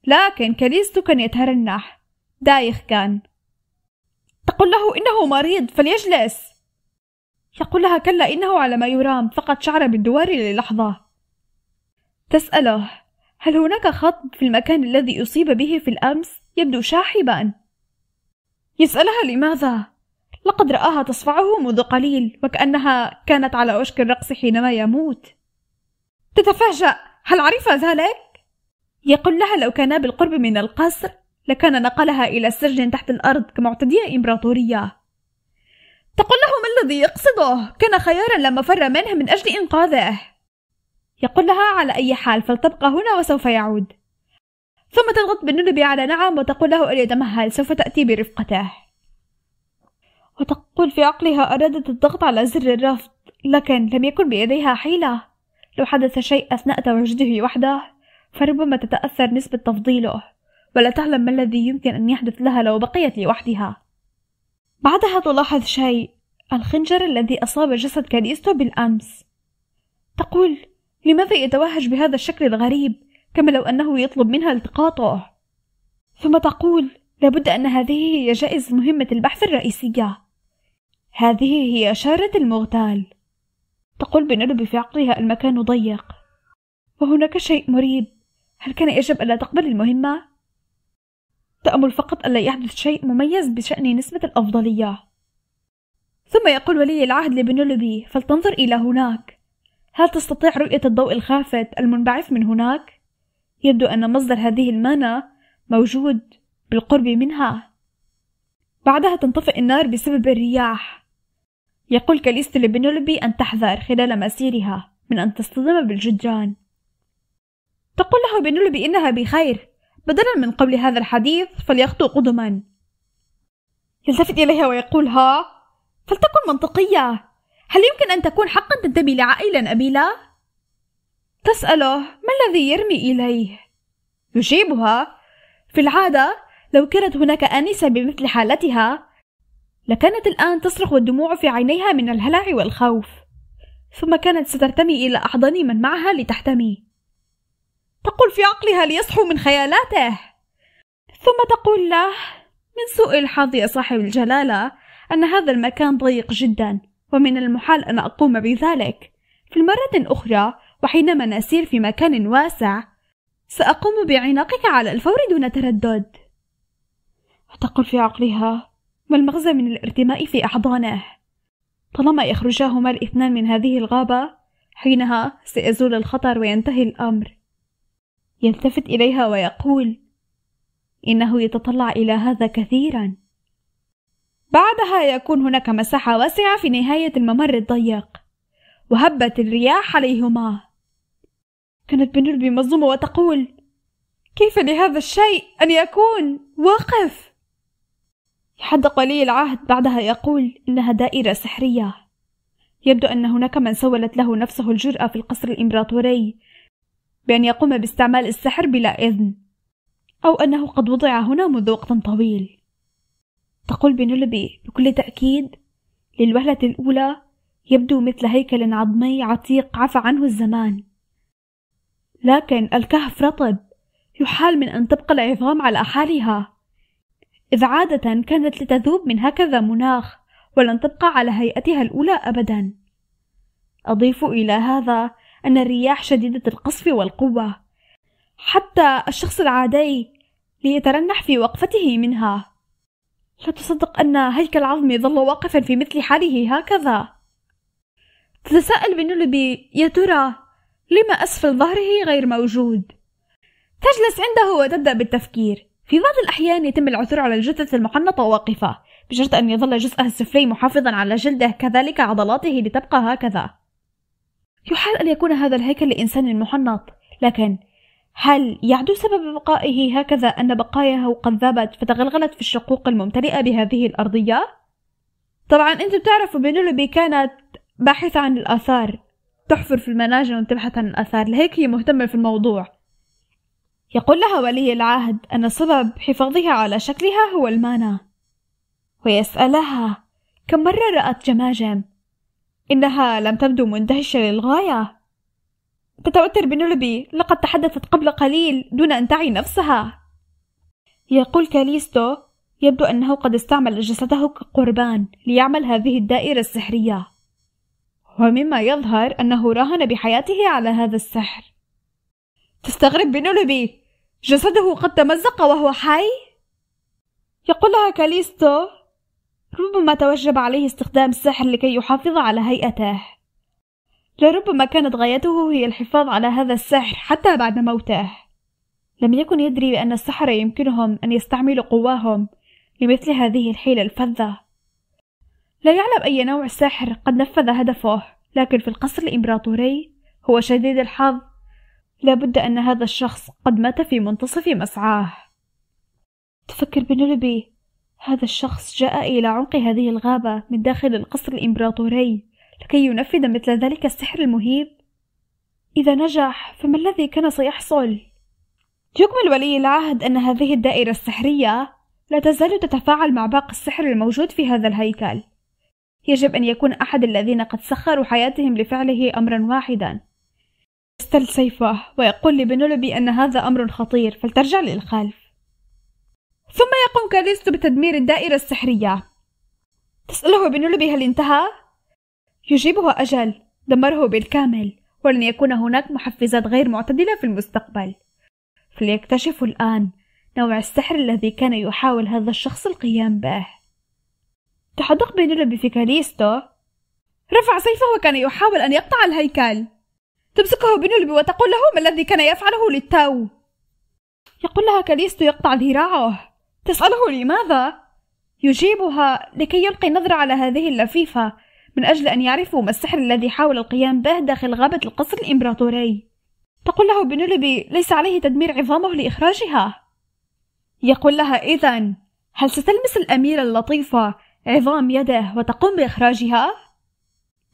لكن كاليستو كان يتهرنح دايخ كان تقول له إنه مريض فليجلس يقول لها كلا إنه على ما يرام فقد شعر بالدوار للحظة تسأله هل هناك خط في المكان الذي أصيب به في الأمس يبدو شاحبا يسألها لماذا لقد رآها تصفعه منذ قليل وكأنها كانت على وشك الرقص حينما يموت تتفاجأ هل عرف ذلك؟ يقول لها لو كانا بالقرب من القصر لكان نقلها إلى سجن تحت الأرض كمعتدية إمبراطورية تقول له ما الذي يقصده كان خيارا لما فر منه من أجل إنقاذه يقول لها على أي حال فلتبقى هنا وسوف يعود ثم تضغط بالندب على نعم وتقول له أن يتمهل سوف تأتي برفقته وتقول في عقلها أرادت الضغط على زر الرفض لكن لم يكن بيديها حيلة لو حدث شيء أثناء تواجده وحده فربما تتأثر نسبة تفضيله ولا تعلم ما الذي يمكن أن يحدث لها لو بقيت لوحدها بعدها تلاحظ شيء الخنجر الذي أصاب جسد كاليستو بالأمس تقول لماذا يتوهج بهذا الشكل الغريب كما لو أنه يطلب منها التقاطه ثم تقول لابد أن هذه هي جائزة مهمة البحث الرئيسية هذه هي شارة المغتال تقول بندب في عقلها المكان ضيق وهناك شيء مريب هل كان يجب ألا تقبل المهمة؟ تأمل فقط ألا يحدث شيء مميز بشأن نسبة الأفضلية ثم يقول ولي العهد لبنولوبي فلتنظر إلى هناك هل تستطيع رؤية الضوء الخافت المنبعث من هناك؟ يبدو أن مصدر هذه المانا موجود بالقرب منها بعدها تنطفئ النار بسبب الرياح يقول كاليستو لبنولوبي أن تحذر خلال مسيرها من أن تصطدم بالجدران تقول له بنولوبي إنها بخير بدلا من قول هذا الحديث فليخطو قدما يلتفت إليها ويقول ها فلتكن منطقية هل يمكن أن تكون حقا تنتمي لعائلة أميلة؟ تسأله ما الذي يرمي إليه؟ يجيبها في العادة لو كانت هناك آنسة بمثل حالتها لكانت الآن تصرخ والدموع في عينيها من الهلع والخوف ثم كانت سترتمي إلى أحضان من معها لتحتمي تقول في عقلها ليصحو من خيالاته ثم تقول له من سوء الحظ يا صاحب الجلالة أن هذا المكان ضيق جدا ومن المحال أن أقوم بذلك في مرة أخرى وحينما نسير في مكان واسع سأقوم بعناقك على الفور دون تردد تقول في عقلها ما المغزى من الارتماء في أحضانه طالما يخرجاهما الاثنان من هذه الغابة حينها سيزول الخطر وينتهي الأمر يلتفت إليها ويقول إنه يتطلع إلى هذا كثيرا بعدها يكون هناك مساحة واسعة في نهاية الممر الضيق وهبت الرياح عليهما كانت بنربي مظلومة وتقول كيف لهذا الشيء أن يكون واقف؟ يحدق ولي العهد بعدها يقول إنها دائرة سحرية يبدو أن هناك من سولت له نفسه الجرأة في القصر الإمبراطوري بأن يقوم باستعمال السحر بلا إذن أو أنه قد وضع هنا منذ وقت طويل تقول بنلبي بكل تأكيد للوهلة الأولى يبدو مثل هيكل عظمي عتيق عفى عنه الزمان لكن الكهف رطب يحال من أن تبقى العظام على حالها إذ عادة كانت لتذوب من هكذا مناخ ولن تبقى على هيئتها الأولى أبدا أضيف إلى هذا أن الرياح شديدة القصف والقوة حتى الشخص العادي ليترنح في وقفته منها لا تصدق أن هيكل العظم ظل واقفا في مثل حاله هكذا تتساءل بنولبي يا ترى لما أسفل ظهره غير موجود تجلس عنده وتبدأ بالتفكير في بعض الأحيان يتم العثور على الجثث المحنطة واقفة بشرط أن يظل جزءها السفلي محافظا على جلده كذلك عضلاته لتبقى هكذا يحال أن يكون هذا الهيكل لإنسان محنط لكن هل يعدو سبب بقائه هكذا أن بقاياه قد ذابت فتغلغلت في الشقوق الممتلئة بهذه الأرضية؟ طبعا أنتم تعرفوا بنولبي كانت باحثة عن الآثار تحفر في المناجم وتبحث عن الآثار لهيك هي مهتمة في الموضوع يقول لها ولي العهد أن سبب حفاظها على شكلها هو المانا ويسألها كم مرة رأت جماجم إنها لم تبدو مندهشة للغاية تتوتر بنولبي لقد تحدثت قبل قليل دون أن تعي نفسها يقول كاليستو يبدو أنه قد استعمل جسده كقربان ليعمل هذه الدائرة السحرية ومما يظهر أنه راهن بحياته على هذا السحر تستغرب بنولبي جسده قد تمزق وهو حي يقولها كاليستو ربما توجب عليه استخدام السحر لكي يحافظ على هيئته لربما كانت غايته هي الحفاظ على هذا السحر حتى بعد موته لم يكن يدري بأن السحر يمكنهم أن يستعملوا قواهم لمثل هذه الحيلة الفذة لا يعلم أي نوع سحر قد نفذ هدفه لكن في القصر الإمبراطوري هو شديد الحظ لابد أن هذا الشخص قد مات في منتصف مسعاه تفكر بنولبي هذا الشخص جاء إلى عمق هذه الغابة من داخل القصر الإمبراطوري لكي ينفذ مثل ذلك السحر المهيب إذا نجح فما الذي كان سيحصل؟ يكمل ولي العهد أن هذه الدائرة السحرية لا تزال تتفاعل مع باقي السحر الموجود في هذا الهيكل يجب أن يكون أحد الذين قد سخروا حياتهم لفعله أمرا واحدا يستل سيفه ويقول لبنولبي أن هذا أمر خطير فلترجع للخلف ثم يقوم كاليستو بتدمير الدائرة السحرية تسأله بنلبي هل انتهى؟ يجيبه أجل دمره بالكامل ولن يكون هناك محفزات غير معتدلة في المستقبل فليكتشف الآن نوع السحر الذي كان يحاول هذا الشخص القيام به تحدق بنلبي في كاليستو رفع سيفه وكان يحاول أن يقطع الهيكل تمسكه بنلبي وتقول له ما الذي كان يفعله للتو يقول لها كاليستو يقطع ذراعه تسأله لماذا؟ يجيبها لكي يلقي نظرة على هذه اللفيفة من أجل أن يعرفوا ما السحر الذي حاول القيام به داخل غابة القصر الإمبراطوري تقول له بنلبي ليس عليه تدمير عظامه لإخراجها يقول لها إذا هل ستلمس الأميرة اللطيفة عظام يده وتقوم بإخراجها؟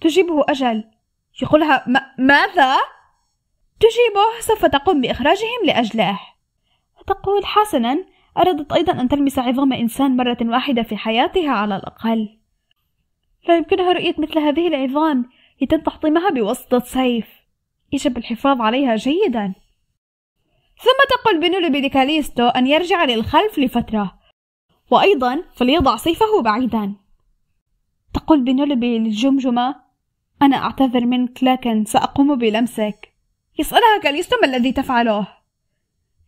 تجيبه أجل يقولها م- ماذا؟ تجيبه سوف تقوم بإخراجهم لأجله تقول حسنا أردت أيضا أن تلمس عظام إنسان مرة واحدة في حياتها على الأقل لا يمكنها رؤية مثل هذه العظام لتم تحطيمها بواسطة سيف يجب الحفاظ عليها جيدا ثم تقول بنولو بديكاليستو أن يرجع للخلف لفترة وأيضا فليضع سيفه بعيدا تقول بنولبي للجمجمة أنا أعتذر منك لكن سأقوم بلمسك يسألها كاليستو ما الذي تفعله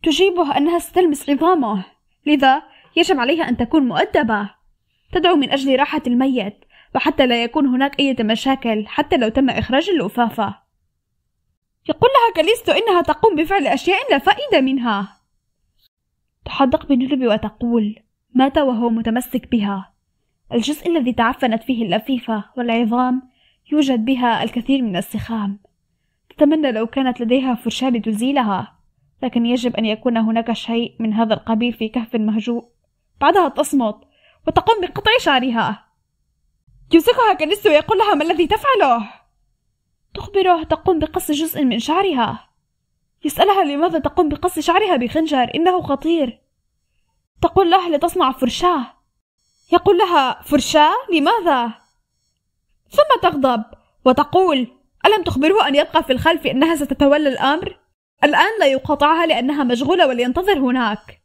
تجيبه أنها ستلمس عظامه لذا يجب عليها أن تكون مؤدبة تدعو من أجل راحة الميت وحتى لا يكون هناك أي مشاكل حتى لو تم إخراج اللفافة يقول لها كاليستو إنها تقوم بفعل أشياء لا فائدة منها تحدق بنلبي وتقول مات وهو متمسك بها الجزء الذي تعفنت فيه اللفيفة والعظام يوجد بها الكثير من السخام تتمنى لو كانت لديها فرشاة لتزيلها لكن يجب أن يكون هناك شيء من هذا القبيل في كهف مهجوء بعدها تصمت وتقوم بقطع شعرها يمسكها كنس ويقول لها ما الذي تفعله تخبره تقوم بقص جزء من شعرها يسألها لماذا تقوم بقص شعرها بخنجر إنه خطير تقول له لتصنع فرشاة يقول لها فرشاة لماذا ثم تغضب وتقول ألم تخبره أن يبقى في الخلف أنها ستتولى الأمر الآن لا يقاطعها لأنها مشغولة ولينتظر هناك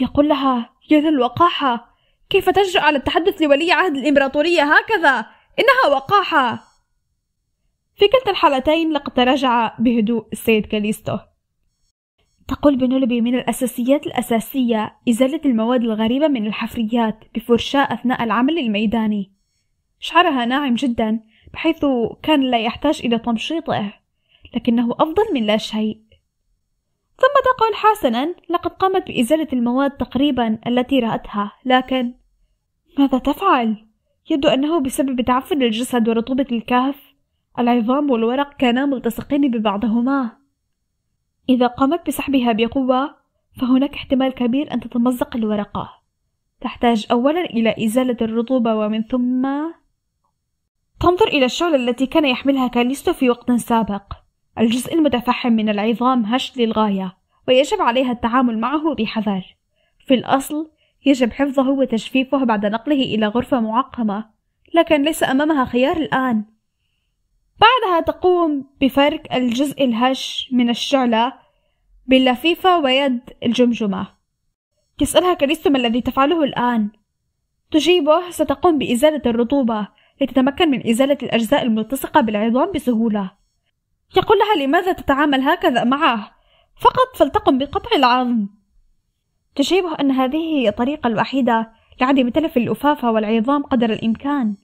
يقول لها يا ذا الوقاحة كيف تجرأ على التحدث لولي عهد الإمبراطورية هكذا إنها وقاحة في كلتا الحالتين لقد تراجع بهدوء السيد كاليستو تقول بنولبي من الأساسيات الأساسية إزالة المواد الغريبة من الحفريات بفرشاة أثناء العمل الميداني شعرها ناعم جدا بحيث كان لا يحتاج إلى تمشيطه لكنه أفضل من لا شيء ثم تقول حسنا لقد قامت بإزالة المواد تقريبا التي رأتها لكن ماذا تفعل؟ يبدو أنه بسبب تعفن الجسد ورطوبة الكهف العظام والورق كانا ملتصقين ببعضهما إذا قامت بسحبها بقوة فهناك احتمال كبير أن تتمزق الورقة تحتاج أولا إلى إزالة الرطوبة ومن ثم تنظر إلى الشعلة التي كان يحملها كاليستو في وقت سابق الجزء المتفحم من العظام هش للغاية ويجب عليها التعامل معه بحذر في الأصل يجب حفظه وتجفيفه بعد نقله إلى غرفة معقمة لكن ليس أمامها خيار الآن بعدها تقوم بفرك الجزء الهش من الشعلة باللفيفة ويد الجمجمة تسألها كريستو ما الذي تفعله الآن تجيبه ستقوم بإزالة الرطوبة لتتمكن من إزالة الأجزاء الملتصقة بالعظام بسهولة يقول لها لماذا تتعامل هكذا معه فقط فلتقم بقطع العظم تجيبه أن هذه هي الطريقة الوحيدة لعدم تلف الأفافة والعظام قدر الإمكان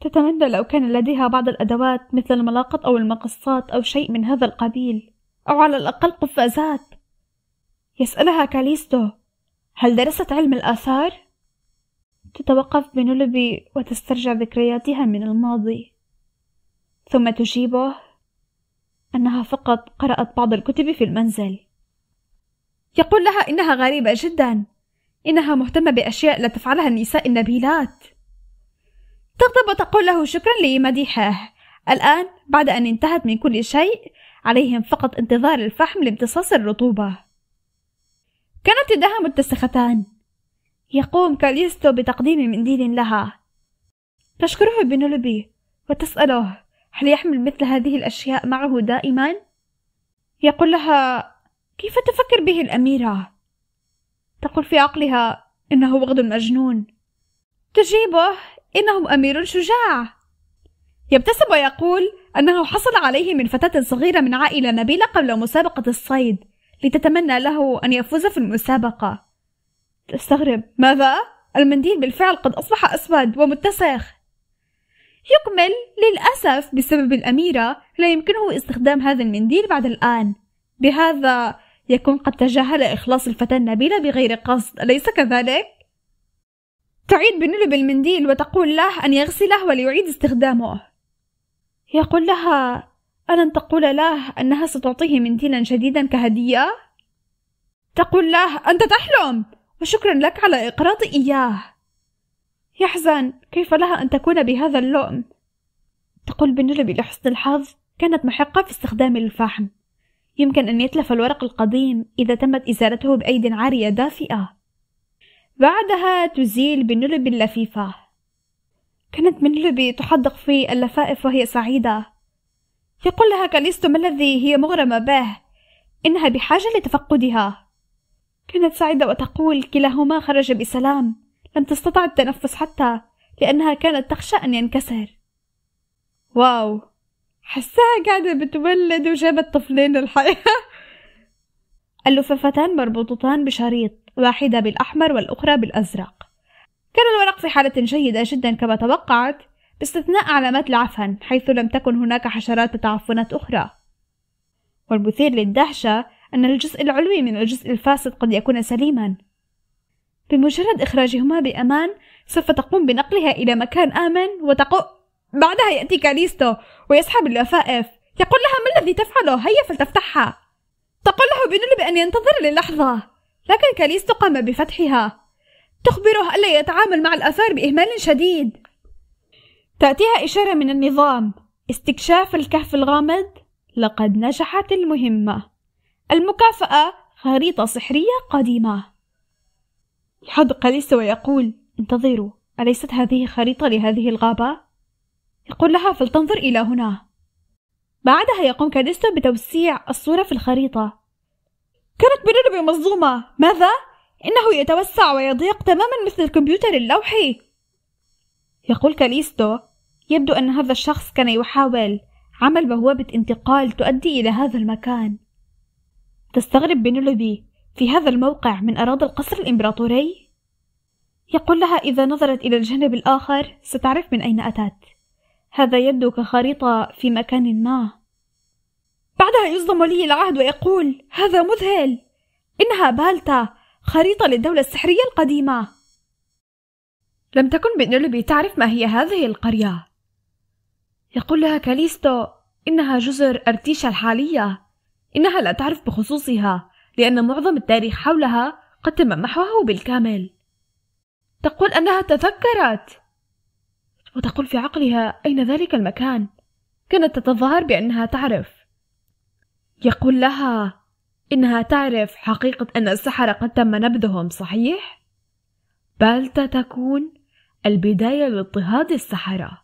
تتمنى لو كان لديها بعض الأدوات مثل الملاقط أو المقصات أو شيء من هذا القبيل أو على الأقل قفازات يسألها كاليستو هل درست علم الآثار؟ تتوقف بنلبي وتسترجع ذكرياتها من الماضي ثم تجيبه أنها فقط قرأت بعض الكتب في المنزل يقول لها إنها غريبة جدا إنها مهتمة بأشياء لا تفعلها النساء النبيلات تغضب وتقول له شكرا لمديحه الآن بعد أن انتهت من كل شيء عليهم فقط انتظار الفحم لامتصاص الرطوبة كانت يداها متسختان يقوم كاليستو بتقديم منديل لها تشكره بنولبي وتسأله هل يحمل مثل هذه الأشياء معه دائما؟ يقول لها كيف تفكر به الأميرة؟ تقول في عقلها إنه وغد مجنون تجيبه إنه أمير شجاع يبتسم ويقول أنه حصل عليه من فتاة صغيرة من عائلة نبيلة قبل مسابقة الصيد لتتمنى له أن يفوز في المسابقة تستغرب ماذا؟ المنديل بالفعل قد أصبح أسود ومتسخ يكمل للأسف بسبب الأميرة لا يمكنه استخدام هذا المنديل بعد الآن بهذا يكون قد تجاهل إخلاص الفتاة النبيلة بغير قصد أليس كذلك؟ تعيد بنلو المنديل وتقول له أن يغسله وليعيد استخدامه يقول لها ألن تقول له أنها ستعطيه منديلا جديدا كهدية؟ تقول له أنت تحلم وشكرا لك على إقراض إياه يحزن كيف لها أن تكون بهذا اللؤم تقول بنلبي لحسن الحظ كانت محقة في استخدام الفحم يمكن أن يتلف الورق القديم إذا تمت إزالته بأيد عارية دافئة بعدها تزيل بنلبي اللفيفة كانت بنلبي تحدق في اللفائف وهي سعيدة يقول لها كاليستو ما الذي هي مغرمة به إنها بحاجة لتفقدها كانت سعيدة وتقول كلاهما خرج بسلام لم تستطع التنفس حتى لأنها كانت تخشى أن ينكسر واو حسها قاعدة بتولد وجابت طفلين للحياة اللفافتان مربوطتان بشريط واحدة بالأحمر والأخرى بالأزرق كان الورق في حالة جيدة جدا كما توقعت باستثناء علامات العفن حيث لم تكن هناك حشرات تعفنت أخرى والمثير للدهشة أن الجزء العلوي من الجزء الفاسد قد يكون سليما بمجرد إخراجهما بأمان سوف تقوم بنقلها إلى مكان آمن وتقو بعدها يأتي كاليستو ويسحب اللفائف يقول لها ما الذي تفعله هيا فلتفتحها تقول له بنلب أن ينتظر للحظة لكن كاليستو قام بفتحها تخبره ألا يتعامل مع الآثار بإهمال شديد تأتيها إشارة من النظام استكشاف الكهف الغامض لقد نجحت المهمة المكافأة خريطة سحرية قديمة يحدق ليسا ويقول انتظروا أليست هذه خريطة لهذه الغابة؟ يقول لها فلتنظر إلى هنا بعدها يقوم كاليستو بتوسيع الصورة في الخريطة كانت بينربي مصدومة ماذا؟ إنه يتوسع ويضيق تماما مثل الكمبيوتر اللوحي يقول كاليستو يبدو أن هذا الشخص كان يحاول عمل بوابة انتقال تؤدي إلى هذا المكان تستغرب بنلوبي في هذا الموقع من أراد القصر الإمبراطوري؟ يقول لها إذا نظرت إلى الجانب الآخر ستعرف من أين أتت هذا يبدو كخريطة في مكان ما بعدها يصدم ولي العهد ويقول هذا مذهل إنها بالتا خريطة للدولة السحرية القديمة لم تكن بنيلوبي تعرف ما هي هذه القرية يقول لها كاليستو إنها جزر أرتيشا الحالية إنها لا تعرف بخصوصها لأن معظم التاريخ حولها قد تم محوه بالكامل تقول أنها تذكرت وتقول في عقلها أين ذلك المكان كانت تتظاهر بأنها تعرف يقول لها إنها تعرف حقيقة أن السحرة قد تم نبذهم صحيح؟ بل تكون البداية لاضطهاد السحرة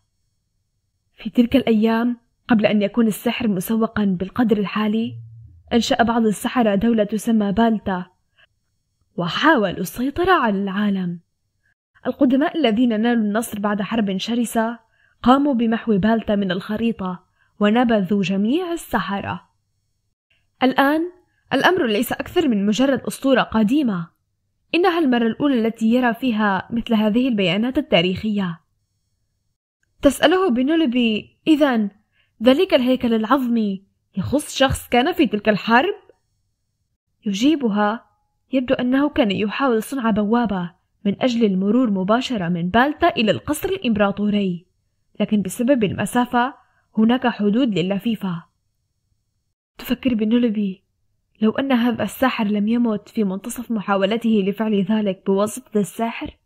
في تلك الأيام قبل أن يكون السحر مسوقا بالقدر الحالي أنشأ بعض السحرة دولة تسمى بالتا وحاولوا السيطرة على العالم القدماء الذين نالوا النصر بعد حرب شرسة قاموا بمحو بالتا من الخريطة ونبذوا جميع السحرة الآن الأمر ليس أكثر من مجرد أسطورة قديمة إنها المرة الأولى التي يرى فيها مثل هذه البيانات التاريخية تسأله بنولبي إذا ذلك الهيكل العظمي يخص شخص كان في تلك الحرب يجيبها يبدو أنه كان يحاول صنع بوابة من أجل المرور مباشرة من بالتا إلى القصر الإمبراطوري لكن بسبب المسافة هناك حدود للفيفه تفكر بنولبي لو أن هذا الساحر لم يمت في منتصف محاولته لفعل ذلك بواسطة السحر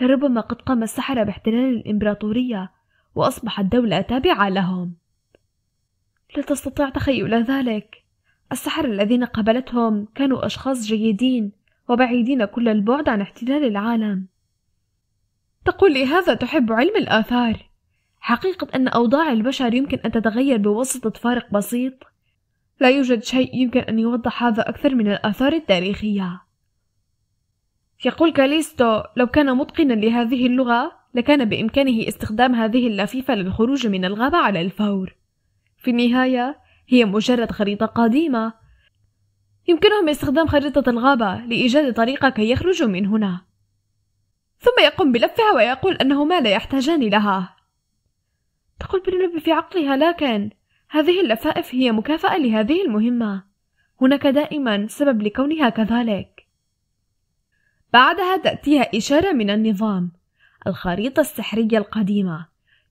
لربما قد قام السحرة باحتلال الإمبراطورية وأصبحت دولة تابعة لهم لا تستطيع تخيل ذلك السحر الذين قابلتهم كانوا أشخاص جيدين وبعيدين كل البعد عن احتلال العالم تقول لي هذا تحب علم الآثار حقيقة أن أوضاع البشر يمكن أن تتغير بواسطة فارق بسيط لا يوجد شيء يمكن أن يوضح هذا أكثر من الآثار التاريخية يقول كاليستو لو كان متقنا لهذه اللغة لكان بإمكانه استخدام هذه اللفيفة للخروج من الغابة على الفور في النهاية هي مجرد خريطة قديمة يمكنهم استخدام خريطة الغابة لإيجاد طريقة كي يخرجوا من هنا ثم يقوم بلفها ويقول أنهما لا يحتاجان لها تقول بنلب في عقلها لكن هذه اللفائف هي مكافأة لهذه المهمة هناك دائما سبب لكونها كذلك بعدها تأتيها إشارة من النظام الخريطة السحرية القديمة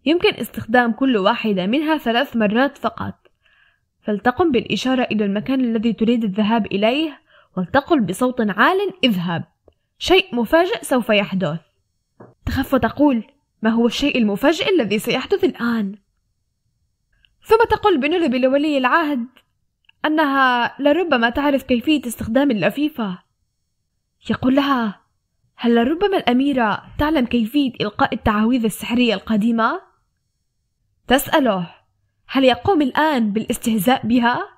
يمكن استخدام كل واحدة منها ثلاث مرات فقط فلتقم بالإشارة إلى المكان الذي تريد الذهاب إليه ولتقل بصوت عال اذهب شيء مفاجئ سوف يحدث تخف وتقول ما هو الشيء المفاجئ الذي سيحدث الآن ثم تقول بنرب لولي العهد أنها لربما تعرف كيفية استخدام اللفيفة يقول لها هل لربما الأميرة تعلم كيفية إلقاء التعاويذ السحرية القديمة؟ تسأله هل يقوم الآن بالاستهزاء بها؟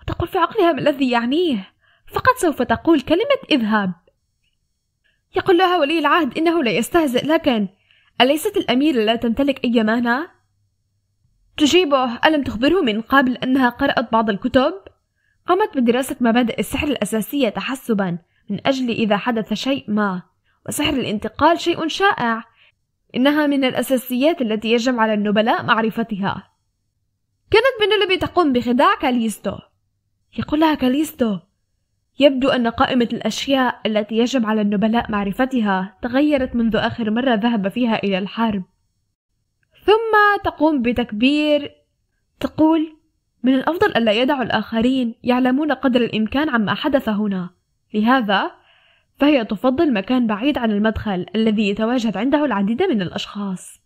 وتقول في عقلها ما الذي يعنيه فقد سوف تقول كلمة اذهب يقول لها ولي العهد إنه لا يستهزئ لكن أليست الأميرة لا تمتلك أي مانع؟ تجيبه ألم تخبره من قبل أنها قرأت بعض الكتب؟ قامت بدراسة مبادئ السحر الأساسية تحسبا من أجل إذا حدث شيء ما وسحر الانتقال شيء شائع إنها من الأساسيات التي يجب على النبلاء معرفتها كانت بنلبي تقوم بخداع كاليستو يقول لها كاليستو يبدو أن قائمة الأشياء التي يجب على النبلاء معرفتها تغيرت منذ آخر مرة ذهب فيها إلى الحرب ثم تقوم بتكبير تقول من الأفضل ألا يدع الآخرين يعلمون قدر الإمكان عما حدث هنا لهذا فهي تفضل مكان بعيد عن المدخل الذي يتواجد عنده العديد من الأشخاص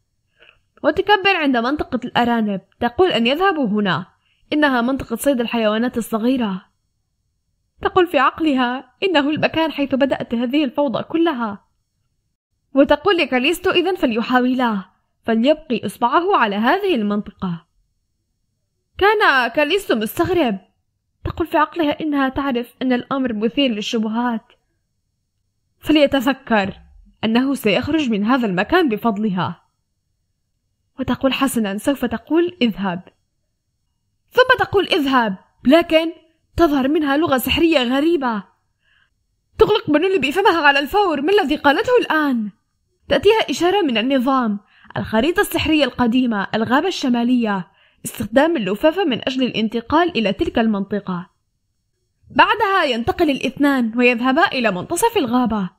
وتكبر عند منطقة الأرانب تقول أن يذهبوا هنا إنها منطقة صيد الحيوانات الصغيرة تقول في عقلها إنه المكان حيث بدأت هذه الفوضى كلها وتقول لكاليستو إذا فليحاولا فليبقي إصبعه على هذه المنطقة كان كاليستو مستغرب تقول في عقلها إنها تعرف أن الأمر مثير للشبهات فليتذكر أنه سيخرج من هذا المكان بفضلها وتقول حسنا سوف تقول اذهب ثم تقول اذهب لكن تظهر منها لغة سحرية غريبة تغلق بنولبي فمها على الفور ما الذي قالته الآن؟ تأتيها إشارة من النظام الخريطة السحرية القديمة الغابة الشمالية استخدام اللفافة من أجل الانتقال إلى تلك المنطقة بعدها ينتقل الاثنان ويذهبا إلى منتصف الغابة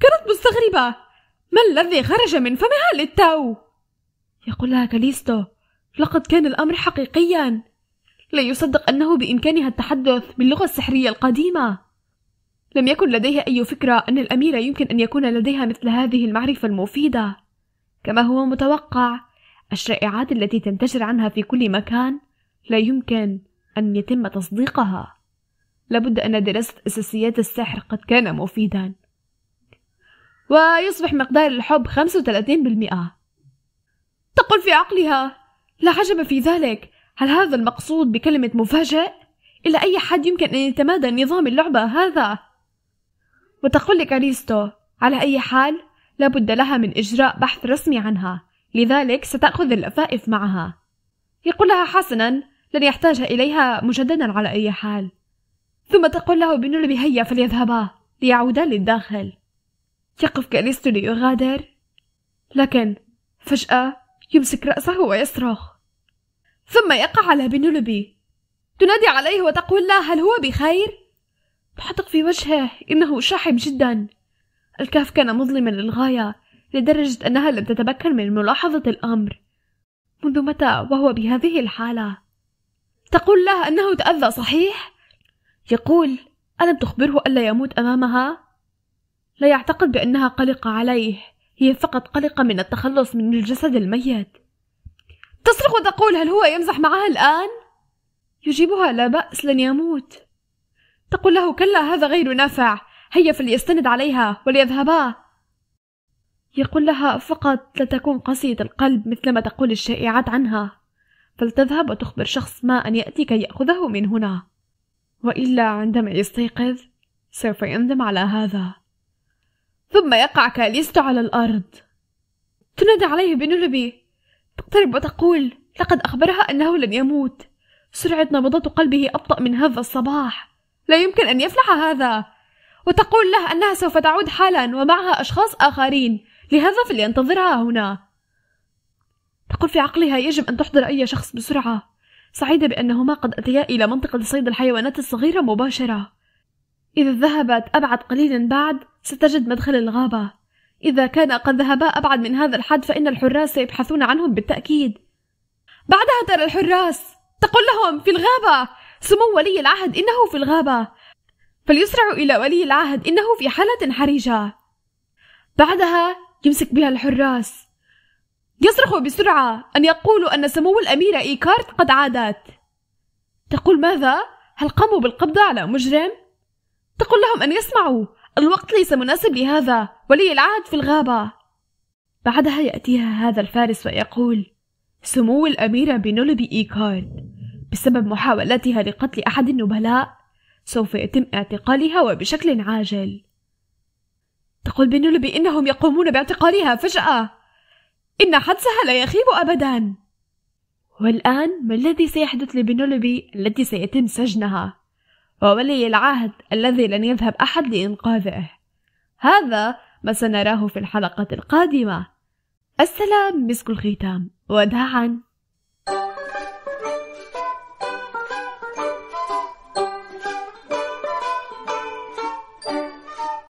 كانت مستغربة ما الذي خرج من فمها للتو؟ يقول لها كاليستو لقد كان الأمر حقيقيا لا يصدق أنه بإمكانها التحدث باللغة السحرية القديمة لم يكن لديها أي فكرة أن الأميرة يمكن أن يكون لديها مثل هذه المعرفة المفيدة كما هو متوقع الشائعات التي تنتشر عنها في كل مكان لا يمكن أن يتم تصديقها لابد أن دراسة أساسيات السحر قد كان مفيدا ويصبح مقدار الحب 35% تقول في عقلها لا عجب في ذلك هل هذا المقصود بكلمة مفاجئ؟ إلى أي حد يمكن أن يتمادى نظام اللعبة هذا؟ وتقول لك أريستو على أي حال لابد لها من إجراء بحث رسمي عنها لذلك ستأخذ اللفائف معها يقول لها حسنا لن يحتاج إليها مجددا على أي حال ثم تقول له بنلبي هيا فليذهبا ليعودا للداخل يقف كاليستو ليغادر لكن فجأة يمسك رأسه ويصرخ ثم يقع على بنلبي تنادي عليه وتقول له هل هو بخير؟ تحدق في وجهه إنه شاحب جدا الكهف كان مظلما للغاية لدرجة أنها لم تتمكن من ملاحظة الأمر منذ متى وهو بهذه الحالة؟ تقول له أنه تأذى صحيح؟ يقول ألم تخبره ألا يموت أمامها؟ لا يعتقد بأنها قلقة عليه هي فقط قلقة من التخلص من الجسد الميت تصرخ وتقول هل هو يمزح معها الآن؟ يجيبها لا بأس لن يموت تقول له كلا هذا غير نافع هيا فليستند عليها وليذهبا يقول لها فقط لا تكون قسية القلب مثلما تقول الشائعات عنها فلتذهب وتخبر شخص ما أن يأتي كي يأخذه من هنا وإلا عندما يستيقظ سوف يندم على هذا ثم يقع كاليستو على الأرض تنادى عليه بنلبي تقترب وتقول لقد أخبرها أنه لن يموت سرعة نبضات قلبه أبطأ من هذا الصباح لا يمكن أن يفلح هذا وتقول له أنها سوف تعود حالا ومعها أشخاص آخرين لهذا فلينتظرها هنا تقول في عقلها يجب أن تحضر أي شخص بسرعة سعيدة بأنهما قد أتيا إلى منطقة صيد الحيوانات الصغيرة مباشرة إذا ذهبت أبعد قليلا بعد ستجد مدخل الغابة إذا كان قد ذهبا أبعد من هذا الحد فإن الحراس سيبحثون عنهم بالتأكيد بعدها ترى الحراس تقول لهم في الغابة سمو ولي العهد إنه في الغابة فليسرعوا إلى ولي العهد إنه في حالة حرجة بعدها يمسك بها الحراس يصرخ بسرعة أن يقول أن سمو الأميرة إيكارت قد عادت تقول ماذا؟ هل قاموا بالقبض على مجرم؟ تقول لهم أن يسمعوا الوقت ليس مناسب لهذا ولي العهد في الغابة بعدها يأتيها هذا الفارس ويقول سمو الأميرة بنولبي إيكارت بسبب محاولتها لقتل أحد النبلاء سوف يتم اعتقالها وبشكل عاجل تقول بنولبي إنهم يقومون باعتقالها فجأة إن حدسها لا يخيب أبدا والآن ما الذي سيحدث لبنولوبي التي سيتم سجنها وولي العهد الذي لن يذهب أحد لإنقاذه هذا ما سنراه في الحلقة القادمة السلام مسك الختام وداعا